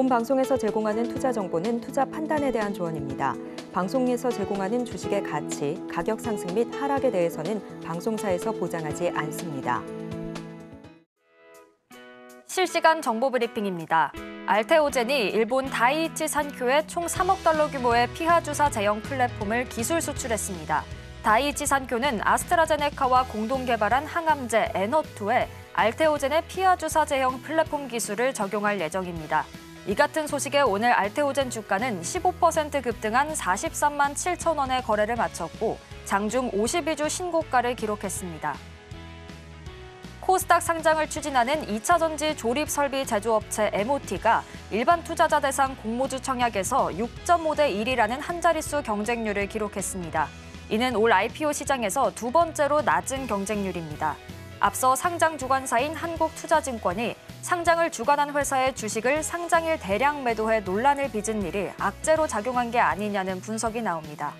본 방송에서 제공하는 투자 정보는 투자 판단에 대한 조언입니다. 방송에서 제공하는 주식의 가치, 가격 상승 및 하락에 대해서는 방송사에서 보장하지 않습니다. 실시간 정보 브리핑입니다. 알테오젠이 일본 다이치산큐에총 3억 달러 규모의 피하주사 제형 플랫폼을 기술 수출했습니다. 다이치산큐는 아스트라제네카와 공동 개발한 항암제 에너2에 알테오젠의 피하주사 제형 플랫폼 기술을 적용할 예정입니다. 이 같은 소식에 오늘 알테오젠 주가는 15% 급등한 43만 7천 원의 거래를 마쳤고 장중 52주 신고가를 기록했습니다. 코스닥 상장을 추진하는 2차전지 조립설비 제조업체 MOT가 일반 투자자 대상 공모주 청약에서 6.5대 1이라는 한자릿수 경쟁률을 기록했습니다. 이는 올 IPO 시장에서 두 번째로 낮은 경쟁률입니다. 앞서 상장 주관사인 한국투자증권이 상장을 주관한 회사의 주식을 상장일 대량 매도해 논란을 빚은 일이 악재로 작용한 게 아니냐는 분석이 나옵니다.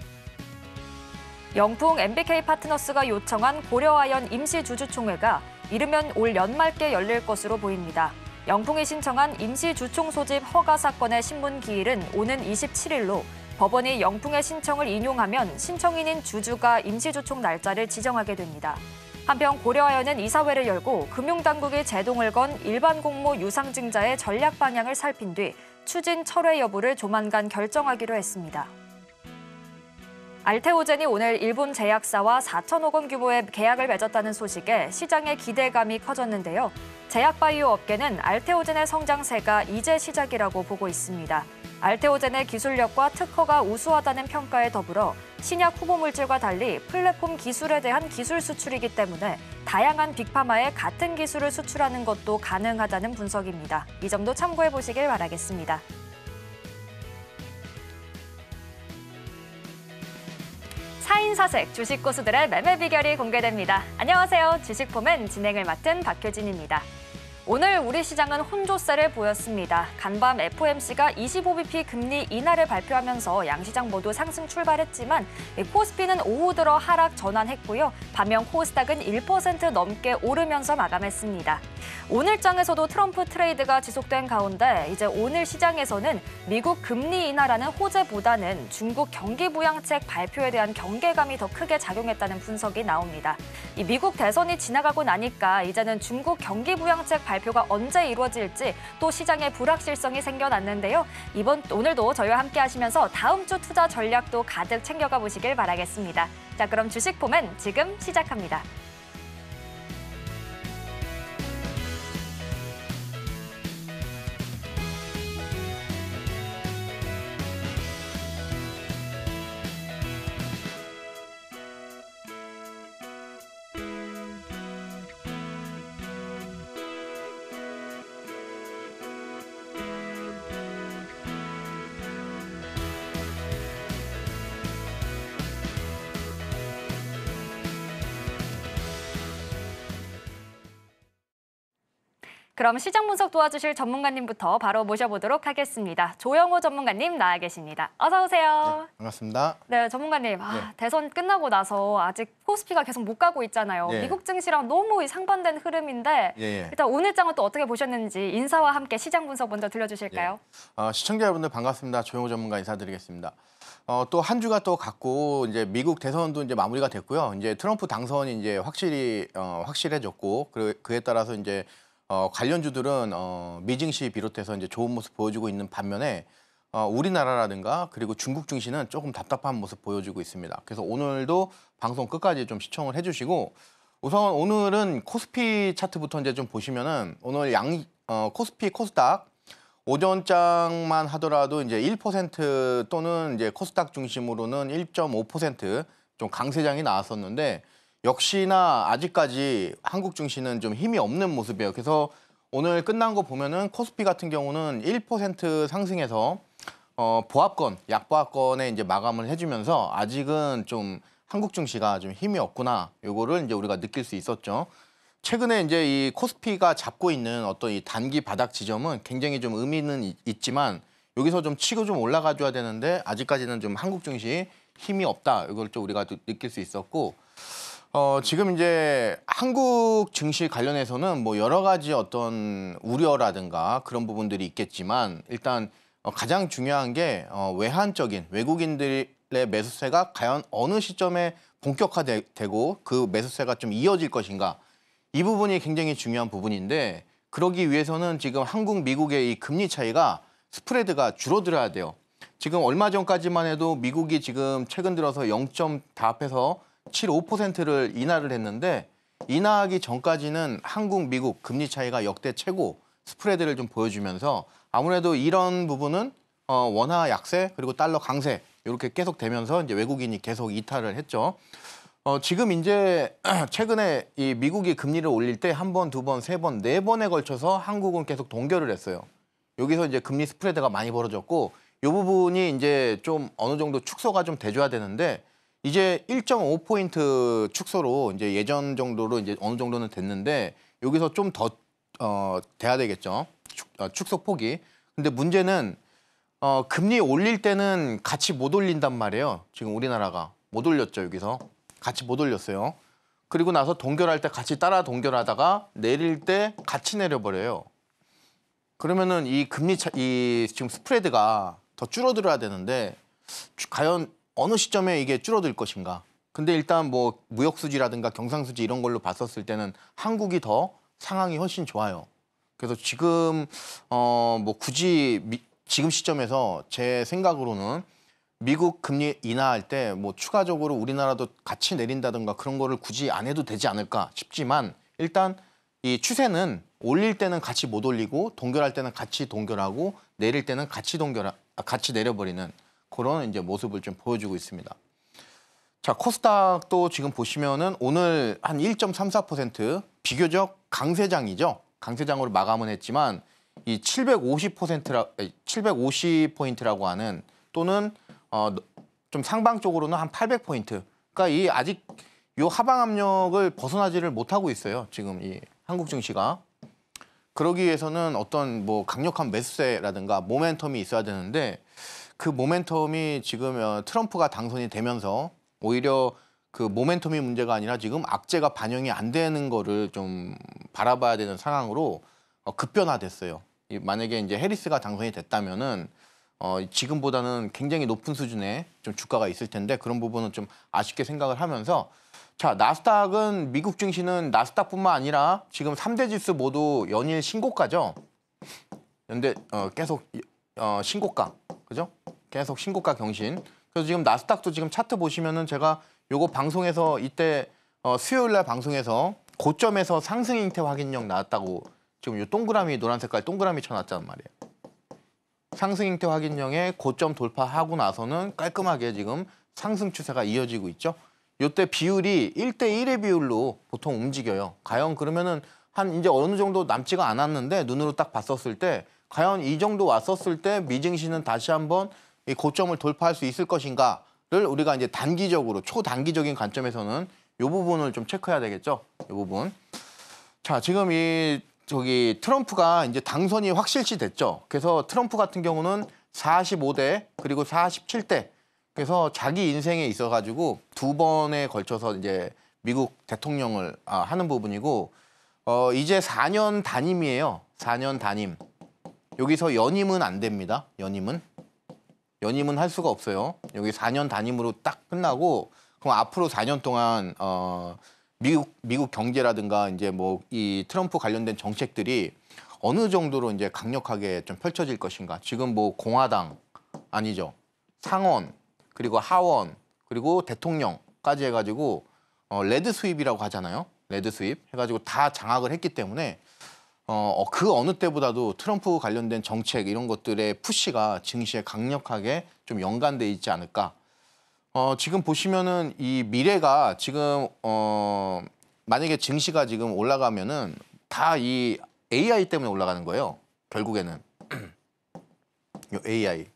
영풍 MBK 파트너스가 요청한 고려아연 임시주주총회가 이르면 올 연말께 열릴 것으로 보입니다. 영풍이 신청한 임시주총 소집 허가 사건의 신문 기일은 오는 27일로 법원이 영풍의 신청을 인용하면 신청인인 주주가 임시주총 날짜를 지정하게 됩니다. 한편 고려하여은 이사회를 열고 금융당국이 제동을 건 일반 공모 유상증자의 전략 방향을 살핀 뒤 추진 철회 여부를 조만간 결정하기로 했습니다. 알테오젠이 오늘 일본 제약사와 4천억 원 규모의 계약을 맺었다는 소식에 시장의 기대감이 커졌는데요. 제약바이오 업계는 알테오젠의 성장세가 이제 시작이라고 보고 있습니다. 알테오젠의 기술력과 특허가 우수하다는 평가에 더불어 신약 후보 물질과 달리 플랫폼 기술에 대한 기술 수출이기 때문에 다양한 빅파마에 같은 기술을 수출하는 것도 가능하다는 분석입니다. 이 점도 참고해 보시길 바라겠습니다. 사인사색 주식 고수들의 매매 비결이 공개됩니다. 안녕하세요. 주식포맨 진행을 맡은 박효진입니다. 오늘 우리 시장은 혼조세를 보였습니다. 간밤 FOMC가 25bp 금리 인하를 발표하면서 양시장 모두 상승 출발했지만 코스피는 오후 들어 하락 전환했고요. 반면 코스닥은 1% 넘게 오르면서 마감했습니다. 오늘 장에서도 트럼프 트레이드가 지속된 가운데 이제 오늘 시장에서는 미국 금리 인하라는 호재보다는 중국 경기 부양책 발표에 대한 경계감이 더 크게 작용했다는 분석이 나옵니다. 이 미국 대선이 지나가고 나니까 이제는 중국 경기 부양책 발표 발표가 언제 이루어질지 또 시장의 불확실성이 생겨났는데요. 이번 오늘도 저희와 함께 하시면서 다음 주 투자 전략도 가득 챙겨가 보시길 바라겠습니다. 자, 그럼 주식포맨 지금 시작합니다. 그럼 시장 분석 도와주실 전문가님부터 바로 모셔보도록 하겠습니다. 조영호 전문가님 나와 계십니다. 어서 오세요. 네, 반갑습니다. 네, 전문가님. 아, 네. 대선 끝나고 나서 아직 코스피가 계속 못 가고 있잖아요. 네. 미국 증시랑 너무 상반된 흐름인데 예, 예, 일단 오늘 장은 또 어떻게 보셨는지 인사와 함께 시장 분석 먼저 들려주실까요? 예. 어, 시청자 여러분들 반갑습니다. 조영호 전문가 인사드리겠습니다. 어, 또한 주가 또 갔고 이제 미국 대선도 이제 마무리가 됐고요. 이제 트럼프 당선이 이제 확실히 어, 확실해졌고 그, 그에 따라서 이제 어, 관련주들은 어, 미증시 비롯해서 이제 좋은 모습 보여주고 있는 반면에 어, 우리나라라든가 그리고 중국 증시는 조금 답답한 모습 보여주고 있습니다. 그래서 오늘도 방송 끝까지 좀 시청을 해주시고 우선 오늘은 코스피 차트부터 이제 좀 보시면은 오늘 양 어, 코스피 코스닥 오전장만 하더라도 이제 1% 또는 이제 코스닥 중심으로는 1.5%좀 강세장이 나왔었는데 역시나 아직까지 한국 증시는 좀 힘이 없는 모습이에요. 그래서 오늘 끝난 거 보면은 코스피 같은 경우는 1% 상승해서 어, 보합권, 약보합권에 이제 마감을 해주면서 아직은 좀 한국 증시가 좀 힘이 없구나 요거를 이제 우리가 느낄 수 있었죠. 최근에 이제 이 코스피가 잡고 있는 어떤 이 단기 바닥 지점은 굉장히 좀 의미는 있지만 여기서 좀 치고 좀 올라가줘야 되는데 아직까지는 좀 한국 증시 힘이 없다 이걸 좀 우리가 느낄 수 있었고 어, 지금 이제 한국 증시 관련해서는 뭐 여러 가지 어떤 우려라든가 그런 부분들이 있겠지만 일단 어, 가장 중요한 게 어, 외환적인 외국인들의 매수세가 과연 어느 시점에 본격화되고 그 매수세가 좀 이어질 것인가 이 부분이 굉장히 중요한 부분인데 그러기 위해서는 지금 한국 미국의 이 금리 차이가 스프레드가 줄어들어야 돼요. 지금 얼마 전까지만 해도 미국이 지금 최근 들어서 0점 다앞해서 7 5를 인하를 했는데 인하하기 전까지는 한국, 미국 금리 차이가 역대 최고 스프레드를 좀 보여주면서 아무래도 이런 부분은 어, 원화 약세 그리고 달러 강세 이렇게 계속 되면서 이제 외국인이 계속 이탈을 했죠. 어, 지금 이제 최근에 이 미국이 금리를 올릴 때 한 번, 두 번, 세 번, 네 번에 걸쳐서 한국은 계속 동결을 했어요. 여기서 이제 금리 스프레드가 많이 벌어졌고 이 부분이 이제 좀 어느 정도 축소가 좀 돼줘야 되는데 이제 1.5포인트 축소로 이제 예전 정도로 이제 어느 정도는 됐는데 여기서 좀더 어, 돼야 되겠죠. 축, 어, 축소 폭이. 근데 문제는 어, 금리 올릴 때는 같이 못 올린단 말이에요. 지금 우리나라가 못 올렸죠, 여기서. 같이 못 올렸어요. 그리고 나서 동결할 때 같이 따라 동결하다가 내릴 때 같이 내려버려요. 그러면은 이 금리 차, 이 지금 스프레드가 더 줄어들어야 되는데 과연 어느 시점에 이게 줄어들 것인가. 근데 일단 뭐 무역 수지라든가 경상 수지 이런 걸로 봤었을 때는 한국이 더 상황이 훨씬 좋아요. 그래서 지금 어 뭐 굳이 미, 지금 시점에서 제 생각으로는 미국 금리 인하할 때 뭐 추가적으로 우리나라도 같이 내린다든가 그런 거를 굳이 안 해도 되지 않을까 싶지만 일단 이 추세는 올릴 때는 같이 못 올리고 동결할 때는 같이 동결하고 내릴 때는 같이 동결 아, 같이 내려버리는 그런 이제 모습을 좀 보여주고 있습니다. 자, 코스닥도 지금 보시면은 오늘 한 1.34% 비교적 강세장이죠. 강세장으로 마감은 했지만 이 750%라 750포인트라고 하는 또는 어좀 상방 쪽으로는 한 800포인트. 그러니까 이 아직 요 하방 압력을 벗어나지를 못하고 있어요. 지금 이 한국 증시가 그러기 위해서는 어떤 뭐 강력한 매수세라든가 모멘텀이 있어야 되는데 그 모멘텀이 지금 어, 트럼프가 당선이 되면서 오히려 그 모멘텀이 문제가 아니라 지금 악재가 반영이 안 되는 거를 좀 바라봐야 되는 상황으로 어, 급변화됐어요. 만약에 이제 해리스가 당선이 됐다면은 어, 지금보다는 굉장히 높은 수준의 좀 주가가 있을 텐데 그런 부분은 좀 아쉽게 생각을 하면서 자 나스닥은 미국 증시는 나스닥뿐만 아니라 지금 3대 지수 모두 연일 신고가죠. 근데 어, 계속 어, 신고가 그죠? 계속 신고가 경신. 그래서 지금 나스닥도 지금 차트 보시면은 제가 요거 방송에서 이때 어, 수요일 날 방송에서 고점에서 상승 행태 확인력 나왔다고 지금 요 동그라미 노란 색깔 동그라미 쳐놨단 말이에요. 상승 행태 확인형에 고점 돌파하고 나서는 깔끔하게 지금 상승 추세가 이어지고 있죠. 요때 비율이 1대 1의 비율로 보통 움직여요. 과연 그러면은 한 이제 어느 정도 남지가 않았는데 눈으로 딱 봤었을 때 과연 이 정도 왔었을 때 미증시는 다시 한번 이 고점을 돌파할 수 있을 것인가를 우리가 이제 단기적으로 초단기적인 관점에서는 이 부분을 좀 체크해야 되겠죠. 이 부분. 자, 지금 이 저기 트럼프가 이제 당선이 확실시 됐죠. 그래서 트럼프 같은 경우는 45대 그리고 47대 그래서 자기 인생에 있어 가지고 두 번에 걸쳐서 이제 미국 대통령을 아, 하는 부분이고 어 이제 4년 단임이에요. 4년 단임. 여기서 연임은 안 됩니다. 연임은. 연임은 할 수가 없어요. 여기 4년 단임으로 딱 끝나고 그럼 앞으로 4년 동안 어 미국 미국 경제라든가 이제 뭐 이 트럼프 관련된 정책들이 어느 정도로 이제 강력하게 좀 펼쳐질 것인가. 지금 뭐 공화당 아니죠. 상원 그리고 하원 그리고 대통령까지 해가지고 어 레드 수입이라고 하잖아요. 레드 수입 해가지고 다 장악을 했기 때문에 어, 어, 그 어느 때보다도 트럼프 관련된 정책 이런 것들의 푸시가 증시에 강력하게 좀 연관돼 있지 않을까. 어, 지금 보시면은 이 미래가 지금 어, 만약에 증시가 지금 올라가면은 다 이 AI 때문에 올라가는 거예요. 결국에는 이 AI.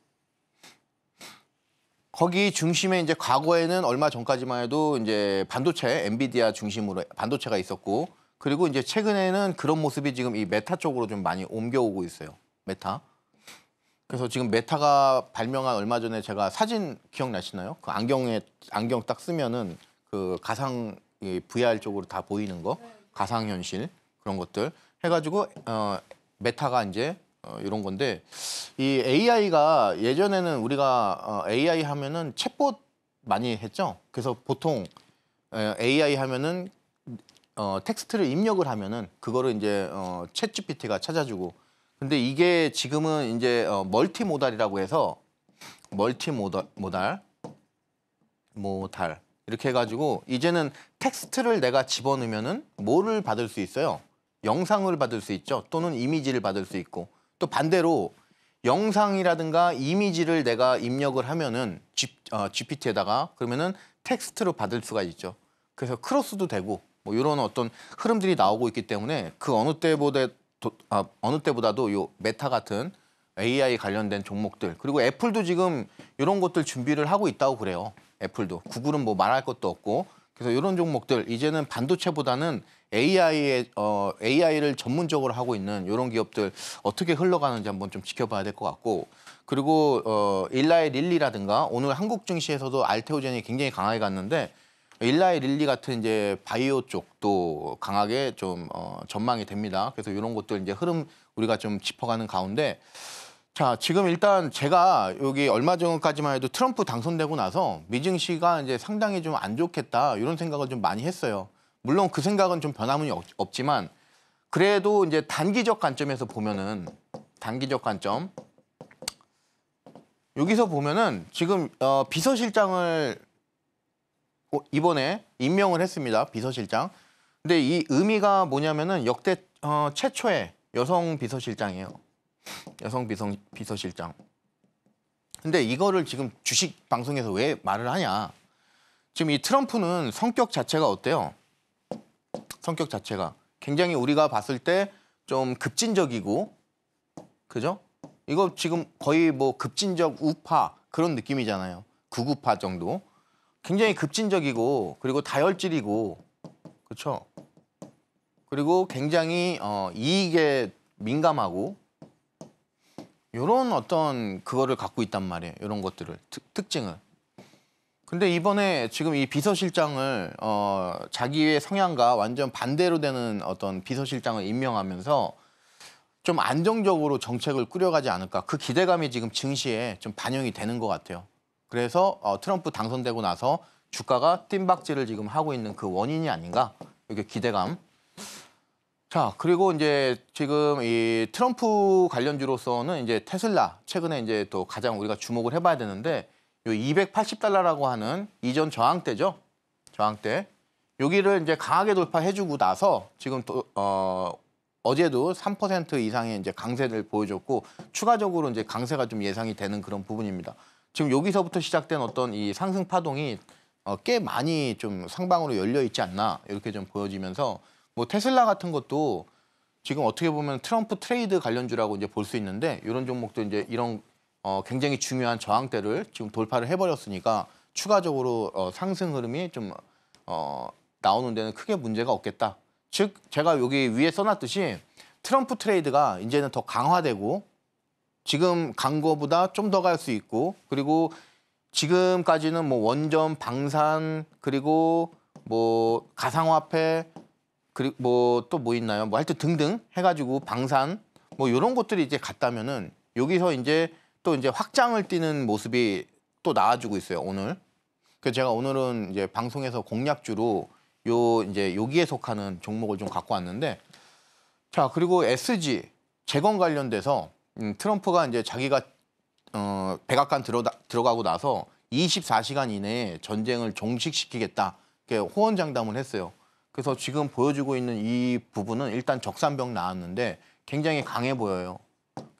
거기 중심에 이제 과거에는 얼마 전까지만 해도 이제 반도체 엔비디아 중심으로 반도체가 있었고 그리고 이제 최근에는 그런 모습이 지금 이 메타 쪽으로 좀 많이 옮겨오고 있어요. 메타. 그래서 지금 메타가 발명한 얼마 전에 제가 사진 기억나시나요? 그 안경에 안경 딱 쓰면은 그 가상 VR 쪽으로 다 보이는 거, 가상 현실 그런 것들 해가지고 어, 메타가 이제 어, 이런 건데 이 AI가 예전에는 우리가 어, AI 하면은 챗봇 많이 했죠. 그래서 보통 AI 하면은 어, 텍스트를 입력을 하면은 그거를 이제 어, 챗 GPT가 찾아주고 근데 이게 지금은 이제 어, 멀티 모달이라고 해서 멀티 모달 모달 모달 이렇게 해가지고 이제는 텍스트를 내가 집어넣으면은 뭐를 받을 수 있어요? 영상을 받을 수 있죠. 또는 이미지를 받을 수 있고 또 반대로 영상이라든가 이미지를 내가 입력을 하면은 G, 어, GPT에다가 그러면은 텍스트로 받을 수가 있죠. 그래서 크로스도 되고 뭐 이런 어떤 흐름들이 나오고 있기 때문에 그 어느 때보다 도, 아, 어느 때보다도 요 메타 같은 AI 관련된 종목들 그리고 애플도 지금 이런 것들 준비를 하고 있다고 그래요. 애플도 구글은 뭐 말할 것도 없고 그래서 이런 종목들 이제는 반도체보다는 AI의 어, AI를 전문적으로 하고 있는 이런 기업들 어떻게 흘러가는지 한번 좀 지켜봐야 될 것 같고 그리고 어, 일라의 릴리라든가 오늘 한국 증시에서도 알테오젠이 굉장히 강하게 갔는데 일라이 릴리 같은 이제 바이오 쪽도 강하게 좀 어, 전망이 됩니다. 그래서 이런 것들 이제 흐름 우리가 좀 짚어가는 가운데 자 지금 일단 제가 여기 얼마 전까지만 해도 트럼프 당선되고 나서 미증시가 이제 상당히 좀 안 좋겠다 이런 생각을 좀 많이 했어요. 물론 그 생각은 좀 변함은 없, 지만 그래도 이제 단기적 관점에서 보면은 단기적 관점 여기서 보면은 지금 어, 비서실장을 어, 이번에 임명을 했습니다. 비서실장. 근데 이 의미가 뭐냐면은 역대 어, 최초의 여성 비서실장이에요. 여성 비서, 비서실장. 근데 이거를 지금 주식 방송에서 왜 말을 하냐. 지금 이 트럼프는 성격 자체가 어때요? 성격 자체가 굉장히 우리가 봤을 때 좀 급진적이고 그죠? 이거 지금 거의 뭐 급진적 우파 그런 느낌이잖아요. 구우파 정도. 굉장히 급진적이고 그리고 다혈질이고 그렇죠. 그리고 굉장히 어, 이익에 민감하고 이런 어떤 그거를 갖고 있단 말이에요. 이런 것들을 특, 특징을. 근데 이번에 지금 이 비서실장을 어, 자기의 성향과 완전 반대로 되는 어떤 비서실장을 임명하면서 좀 안정적으로 정책을 꾸려가지 않을까 그 기대감이 지금 증시에 좀 반영이 되는 것 같아요. 그래서 어, 트럼프 당선되고 나서 주가가 뜀박질을 지금 하고 있는 그 원인이 아닌가 이게 렇 기대감. 자 그리고 이제 지금 이 트럼프 관련주로서는 이제 테슬라 최근에 이제 또 가장 우리가 주목을 해봐야 되는데 요 280달러라고 하는 이전 저항대죠 저항대 여기를 이제 강하게 돌파해주고 나서 지금 또, 어, 어제도 3% 이상의 이제 강세를 보여줬고 추가적으로 이제 강세가 좀 예상이 되는 그런 부분입니다. 지금 여기서부터 시작된 어떤 이 상승 파동이 어, 꽤 많이 좀 상방으로 열려 있지 않나 이렇게 좀 보여지면서 뭐 테슬라 같은 것도 지금 어떻게 보면 트럼프 트레이드 관련주라고 이제 볼 수 있는데 이런 종목도 이제 이런 어, 굉장히 중요한 저항대를 지금 돌파를 해버렸으니까 추가적으로 어, 상승 흐름이 좀 어, 나오는 데는 크게 문제가 없겠다. 즉 제가 여기 위에 써놨듯이 트럼프 트레이드가 이제는 더 강화되고 지금 간 거보다 좀 더 갈 수 있고 그리고 지금까지는 뭐 원전, 방산 그리고 뭐 가상화폐 그리고 뭐 또 뭐 있나요? 뭐 하여튼 등등 해가지고 방산 뭐 이런 것들이 이제 갔다면은 여기서 이제 또 이제 확장을 띠는 모습이 또 나와주고 있어요 오늘. 그 제가 오늘은 이제 방송에서 공략주로 요 이제 여기에 속하는 종목을 좀 갖고 왔는데 자 그리고 SG 재건 관련돼서 음, 트럼프가 이제 자기가 어, 백악관 들어, 들어가고 나서 24시간 이내에 전쟁을 종식시키겠다. 호언장담을 했어요. 그래서 지금 보여주고 있는 이 부분은 일단 적산병 나왔는데 굉장히 강해 보여요.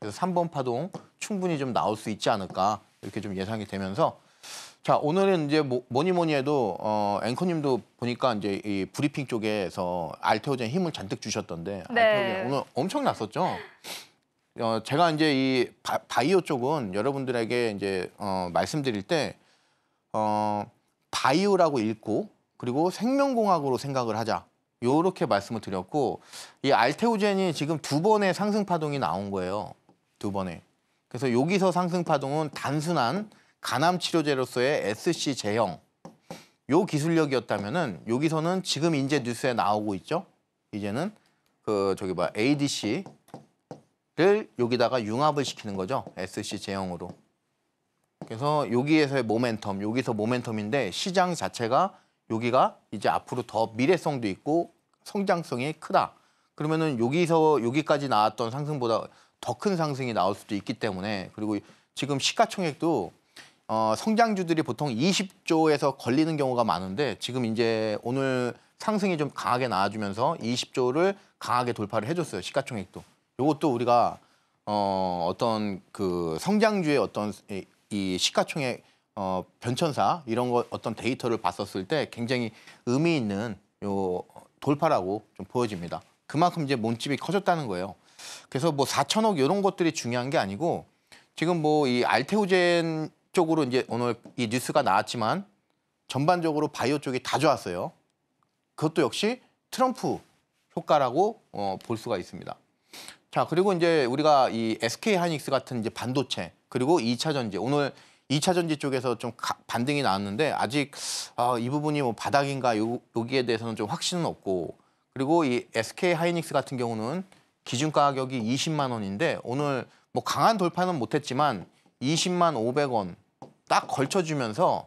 그래서 3번 파동 충분히 좀 나올 수 있지 않을까 이렇게 좀 예상이 되면서 자 오늘은 이제 뭐, 니 뭐니 해도 어, 앵커님도 보니까 이제 이 브리핑 쪽에서 알테오젠 힘을 잔뜩 주셨던데 네. 알테오젠 오늘 엄청 났었죠. 어, 제가 이제 이 바, 이오 쪽은 여러분들에게 이제 어, 말씀드릴 때 어, 바이오라고 읽고 그리고 생명공학으로 생각을 하자. 이렇게 말씀을 드렸고 이 알테오젠이 지금 두 번의 상승 파동이 나온 거예요. 두 번에. 그래서 여기서 상승 파동은 단순한 간암 치료제로서의 SC 제형 요 기술력이었다면은 여기서는 지금 이제 뉴스에 나오고 있죠. 이제는 그 저기 봐 ADC 를 여기다가 융합을 시키는 거죠. SC 제형으로. 그래서 여기에서의 모멘텀, 여기서 모멘텀인데 시장 자체가 여기가 이제 앞으로 더 미래성도 있고 성장성이 크다. 그러면은 여기서 여기까지 나왔던 상승보다 더 큰 상승이 나올 수도 있기 때문에 그리고 지금 시가총액도 어, 성장주들이 보통 20조에서 걸리는 경우가 많은데 지금 이제 오늘 상승이 좀 강하게 나와주면서 20조를 강하게 돌파를 해줬어요. 시가총액도. 요것도 우리가 어, 어떤 그 성장주의 어떤 이, 시가총액 어, 변천사 이런 거 어떤 데이터를 봤었을 때 굉장히 의미 있는 요 돌파라고 좀 보여집니다. 그만큼 이제 몸집이 커졌다는 거예요. 그래서 뭐 4천억 이런 것들이 중요한 게 아니고 지금 뭐 이 알테오젠 쪽으로 이제 오늘 이 뉴스가 나왔지만 전반적으로 바이오 쪽이 다 좋았어요. 그것도 역시 트럼프 효과라고 어, 볼 수가 있습니다. 자, 그리고 이제 우리가 이 SK 하이닉스 같은 이제 반도체 그리고 2차 전지 오늘 2차 전지 쪽에서 좀 가, 반등이 나왔는데 아직 어, 이 부분이 뭐 바닥인가 요, 여기에 대해서는 좀 확신은 없고 그리고 이 SK 하이닉스 같은 경우는 기준 가격이 20만 원인데 오늘 뭐 강한 돌파는 못했지만 20만 500원 딱 걸쳐주면서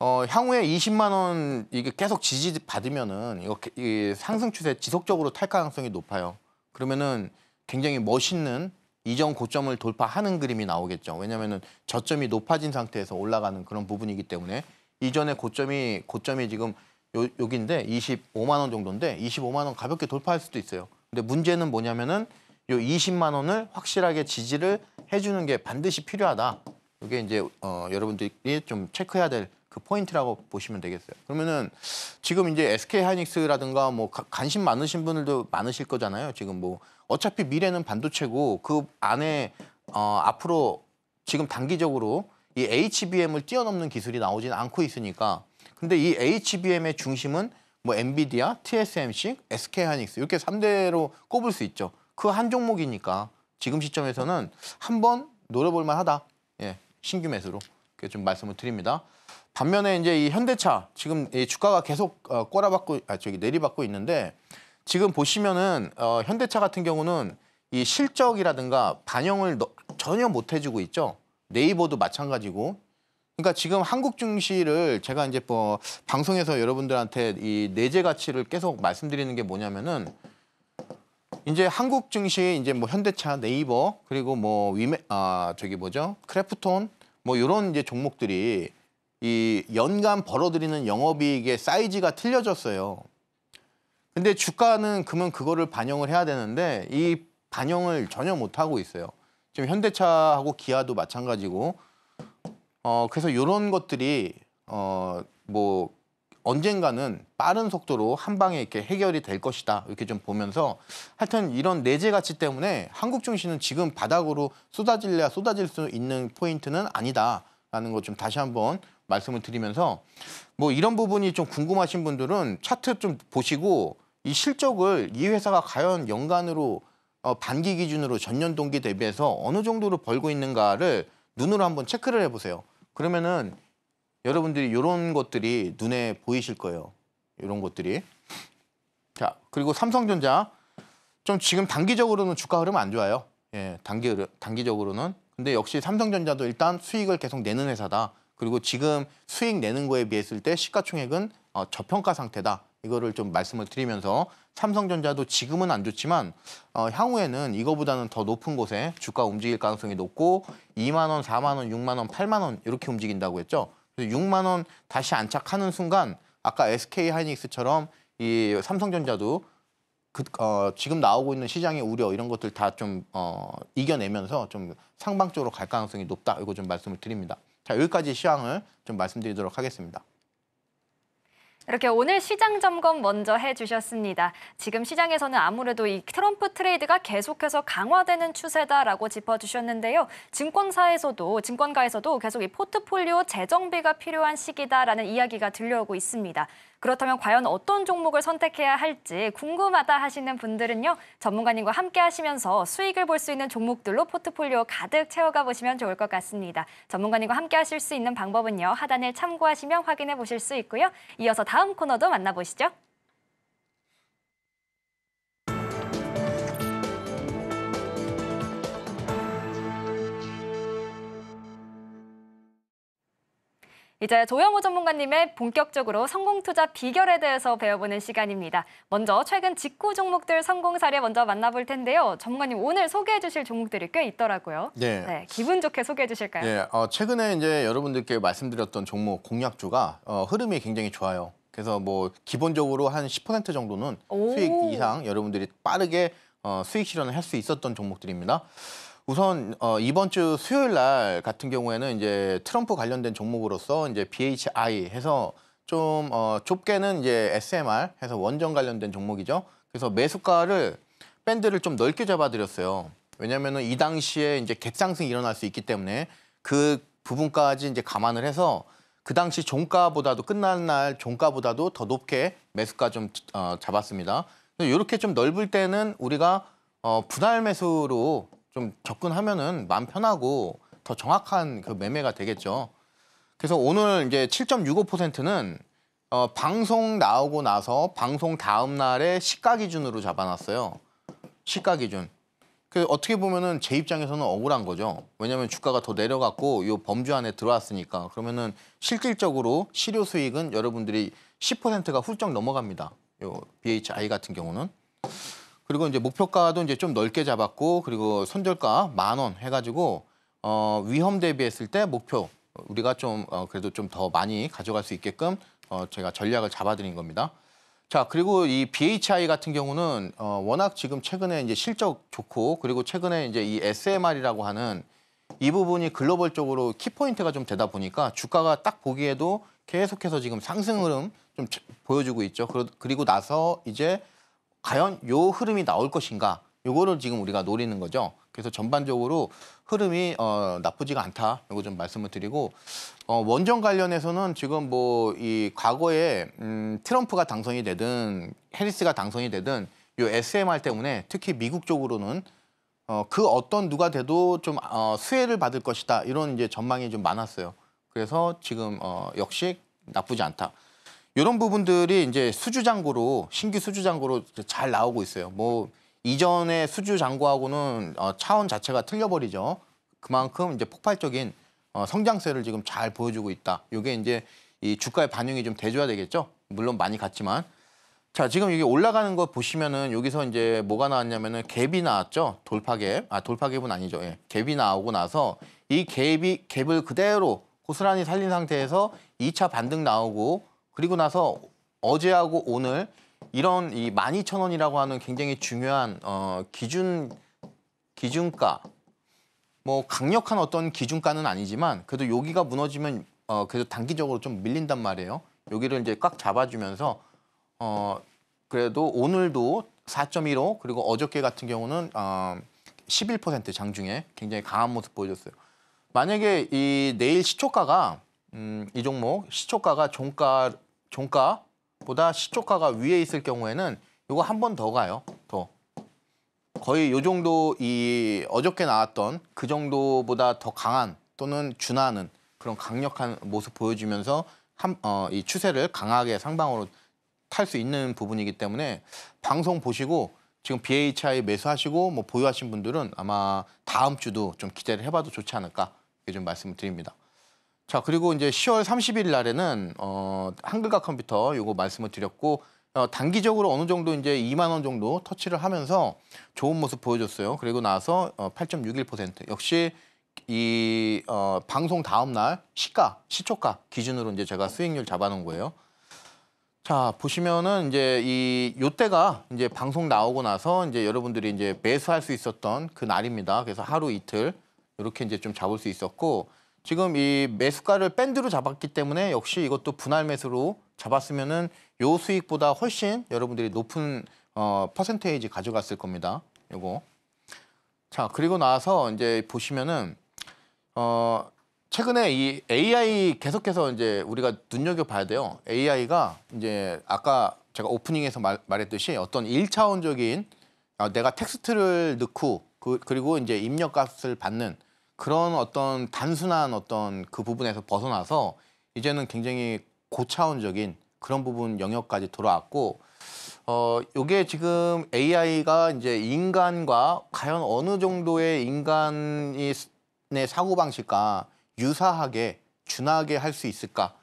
어, 향후에 20만 원 이게 계속 지지 받으면은 이거 이 상승 추세 지속적으로 탈 가능성이 높아요. 그러면은 굉장히 멋있는 이전 고점을 돌파하는 그림이 나오겠죠. 왜냐면은 저점이 높아진 상태에서 올라가는 그런 부분이기 때문에 이전의 고점이 고점이 지금 요, 여기인데 25만 원 정도인데 25만 원 가볍게 돌파할 수도 있어요. 근데 문제는 뭐냐면은 요 20만 원을 확실하게 지지를 해주는 게 반드시 필요하다. 이게 이제 어, 여러분들이 좀 체크해야 될그 포인트라고 보시면 되겠어요. 그러면은 지금 이제 SK 하이닉스라든가 뭐 가, 관심 많으신 분들도 많으실 거잖아요. 지금 뭐 어차피 미래는 반도체고 그 안에 어, 앞으로 지금 단기적으로 이 HBM을 뛰어넘는 기술이 나오진 않고 있으니까 근데 이 HBM의 중심은 뭐 엔비디아, TSMC, SK 하이닉스 이렇게 3대로 꼽을 수 있죠. 그 한 종목이니까 지금 시점에서는 한번 노려볼 만하다. 예, 신규 매수로 이렇게좀 말씀을 드립니다. 반면에 이제 이 현대차 지금 이 주가가 계속 어, 꼬라박고 아 저기 내리박고 있는데 지금 보시면은 어, 현대차 같은 경우는 이 실적이라든가 반영을 너, 전혀 못 해주고 있죠. 네이버도 마찬가지고. 그러니까 지금 한국 증시를 제가 이제 뭐 방송에서 여러분들한테 이 내재 가치를 계속 말씀드리는 게 뭐냐면은 이제 한국 증시 이제 뭐 현대차, 네이버 그리고 뭐 위메 아 저기 뭐죠 크래프톤 뭐 이런 이제 종목들이 이 연간 벌어들이는 영업이익의 사이즈가 틀려졌어요. 근데 주가는 그러면 그거를 반영을 해야 되는데 이 반영을 전혀 못 하고 있어요. 지금 현대차하고 기아도 마찬가지고 어 그래서 이런 것들이 어 뭐 언젠가는 빠른 속도로 한 방에 이렇게 해결이 될 것이다 이렇게 좀 보면서 하여튼 이런 내재 가치 때문에 한국 증시는 지금 바닥으로 쏟아질래야 쏟아질 수 있는 포인트는 아니다라는 것 좀 다시 한번 말씀을 드리면서 뭐 이런 부분이 좀 궁금하신 분들은 차트 좀 보시고 이 실적을 이 회사가 과연 연간으로 어, 반기 기준으로 전년 동기 대비해서 어느 정도로 벌고 있는가를 눈으로 한번 체크를 해보세요. 그러면은 여러분들이 이런 것들이 눈에 보이실 거예요. 이런 것들이. 자, 그리고 삼성전자. 좀 지금 단기적으로는 주가 흐름 안 좋아요. 예, 단기, 단기적으로는. 근데 역시 삼성전자도 일단 수익을 계속 내는 회사다. 그리고 지금 수익 내는 거에 비했을 때 시가총액은 어, 저평가 상태다. 이거를 좀 말씀을 드리면서 삼성전자도 지금은 안 좋지만 어, 향후에는 이거보다는 더 높은 곳에 주가 움직일 가능성이 높고 2만 원, 4만 원, 6만 원, 8만 원 이렇게 움직인다고 했죠. 그래서 6만 원 다시 안착하는 순간 아까 SK 하이닉스처럼 이 삼성전자도 그, 어, 지금 나오고 있는 시장의 우려 이런 것들 다좀 어, 이겨내면서 좀 상방적으로 갈 가능성이 높다 이거 좀 말씀을 드립니다. 자, 여기까지 시황을 좀 말씀드리도록 하겠습니다. 이렇게 오늘 시장 점검 먼저 해주셨습니다. 지금 시장에서는 아무래도 이 트럼프 트레이드가 계속해서 강화되는 추세다라고 짚어주셨는데요. 증권사에서도 증권가에서도 계속 이 포트폴리오 재정비가 필요한 시기다라는 이야기가 들려오고 있습니다. 그렇다면 과연 어떤 종목을 선택해야 할지 궁금하다 하시는 분들은요. 전문가님과 함께 하시면서 수익을 볼 수 있는 종목들로 포트폴리오 가득 채워가 보시면 좋을 것 같습니다. 전문가님과 함께 하실 수 있는 방법은요. 하단을 참고하시면 확인해 보실 수 있고요. 이어서 다음 코너도 만나보시죠. 이제 조영호 전문가님의 본격적으로 성공 투자 비결에 대해서 배워보는 시간입니다. 먼저 최근 직구 종목들 성공 사례 먼저 만나볼 텐데요. 전문가님 오늘 소개해 주실 종목들이 꽤 있더라고요. 네. 네 기분 좋게 소개해 주실까요? 네. 어, 최근에 이제 여러분들께 말씀드렸던 종목 공략주가 어, 흐름이 굉장히 좋아요. 그래서 뭐 기본적으로 한 10% 정도는 수익 이상 여러분들이 빠르게 어, 수익 실현을 할 수 있었던 종목들입니다. 우선 어, 이번 주 수요일 날 같은 경우에는 이제 트럼프 관련된 종목으로서 이제 BHI 해서 좀 어, 좁게는 이제 SMR 해서 원전 관련된 종목이죠. 그래서 매수가를 밴드를 좀 넓게 잡아드렸어요. 왜냐면은 이 당시에 이제 갭상승이 일어날 수 있기 때문에 그 부분까지 이제 감안을 해서 그 당시 종가보다도 끝난 날 종가보다도 더 높게 매수가 좀 어, 잡았습니다. 이렇게 좀 넓을 때는 우리가 어, 분할 매수로 좀 접근하면은 마음 편하고 더 정확한 그 매매가 되겠죠. 그래서 오늘 이제 7.65%는 어, 방송 나오고 나서 방송 다음 날에 시가 기준으로 잡아놨어요. 시가 기준. 그 어떻게 보면은 제 입장에서는 억울한 거죠. 왜냐하면 주가가 더 내려갔고 이 범주 안에 들어왔으니까 그러면은 실질적으로 실효 수익은 여러분들이 10%가 훌쩍 넘어갑니다. 이 BHI 같은 경우는. 그리고 이제 목표가도 이제 좀 넓게 잡았고 그리고 손절가 만 원 해가지고 어, 위험 대비했을 때 목표 우리가 좀 어, 그래도 좀 더 많이 가져갈 수 있게끔 어, 제가 전략을 잡아드린 겁니다. 자 그리고 이 BHI 같은 경우는 어, 워낙 지금 최근에 이제 실적 좋고 그리고 최근에 이제 이 SMR이라고 하는 이 부분이 글로벌적으로 키포인트가 좀 되다 보니까 주가가 딱 보기에도 계속해서 지금 상승 흐름 좀 보여주고 있죠. 그리고 나서 이제 과연 요 흐름이 나올 것인가 요거를 지금 우리가 노리는 거죠. 그래서 전반적으로 흐름이 어, 나쁘지가 않다. 요거 좀 말씀을 드리고 어, 원전 관련해서는 지금 뭐 이 과거에 음, 트럼프가 당선이 되든 해리스가 당선이 되든 요 SMR 때문에 특히 미국 쪽으로는 어, 그 어떤 누가 돼도 좀 어, 수혜를 받을 것이다 이런 이제 전망이 좀 많았어요. 그래서 지금 어, 역시 나쁘지 않다. 이런 부분들이 이제 수주장고로 신규 수주장고로 잘 나오고 있어요. 뭐 이전의 수주장고하고는 어, 차원 자체가 틀려버리죠. 그만큼 이제 폭발적인 어, 성장세를 지금 잘 보여주고 있다. 이게 이제 이 주가에 반영이 좀 돼줘야 되겠죠. 물론 많이 갔지만 자 지금 이게 올라가는 거 보시면은 여기서 이제 뭐가 나왔냐면은 갭이 나왔죠. 돌파갭 아 돌파갭은 아니죠. 예. 갭이 나오고 나서 이 갭이 갭을 그대로 고스란히 살린 상태에서 2차 반등 나오고 그리고 나서 어제하고 오늘 이런 이 12,000원이라고 하는 굉장히 중요한 어 기준 기준가 뭐 강력한 어떤 기준가는 아니지만 그래도 여기가 무너지면 어 그래도 단기적으로 좀 밀린단 말이에요. 여기를 이제 꽉 잡아주면서 어 그래도 오늘도 4.15 그리고 어저께 같은 경우는 어11% 장중에 굉장히 강한 모습 보여줬어요. 만약에 이 내일 시초가가 음, 이 종목 시초가가 종가 종가보다 시초가가 위에 있을 경우에는 이거 한 번 더 가요. 더. 거의 요 정도 이 어저께 나왔던 그 정도보다 더 강한 또는 준하는 그런 강력한 모습 보여주면서 한, 어, 이 추세를 강하게 상방으로 탈 수 있는 부분이기 때문에 방송 보시고 지금 BHI 매수하시고 뭐 보유하신 분들은 아마 다음 주도 좀 기대를 해봐도 좋지 않을까 이렇게 좀 말씀을 드립니다. 자 그리고 이제 10월 30일 날에는 어, 한글과 컴퓨터 요거 말씀을 드렸고 어, 단기적으로 어느 정도 이제 2만 원 정도 터치를 하면서 좋은 모습 보여줬어요. 그리고 나서 어, 8.61% 역시 이 어, 방송 다음 날 시가 시초가 기준으로 이제 제가 수익률 잡아놓은 거예요. 자 보시면은 이제 이 요때가 이제 방송 나오고 나서 이제 여러분들이 이제 매수할 수 있었던 그 날입니다. 그래서 하루 이틀 이렇게 이제 좀 잡을 수 있었고. 지금 이 매수가를 밴드로 잡았기 때문에 역시 이것도 분할 매수로 잡았으면은 요 수익보다 훨씬 여러분들이 높은 어, 퍼센테이지 가져갔을 겁니다. 요거. 자, 그리고 나서 이제 보시면은 어 최근에 이 AI 계속해서 이제 우리가 눈여겨 봐야 돼요. AI가 이제 아까 제가 오프닝에서 말, 말했듯이 어떤 일차원적인 어, 내가 텍스트를 넣고 그, 그리고 이제 입력 값을 받는 그런 어떤 단순한 어떤 그 부분에서 벗어나서 이제는 굉장히 고차원적인 그런 부분 영역까지 돌아왔고 어 요게 지금 AI가 이제 인간과 과연 어느 정도의 인간의 네, 사고 방식과 유사하게 준하게 할 수 있을까?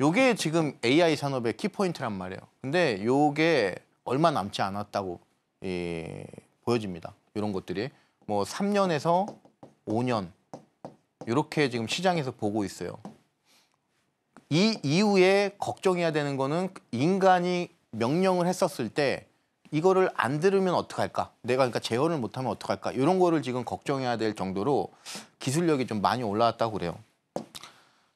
요게 지금 AI 산업의 키포인트란 말이에요. 근데 요게 얼마 남지 않았다고 예, 보여집니다. 이런 것들이 뭐 3년에서 5년 이렇게 지금 시장에서 보고 있어요. 이 이후에 걱정해야 되는 거는 인간이 명령을 했었을 때 이거를 안 들으면 어떡할까? 내가 그러니까 제어를 못하면 어떡할까? 이런 거를 지금 걱정해야 될 정도로 기술력이 좀 많이 올라왔다고 그래요.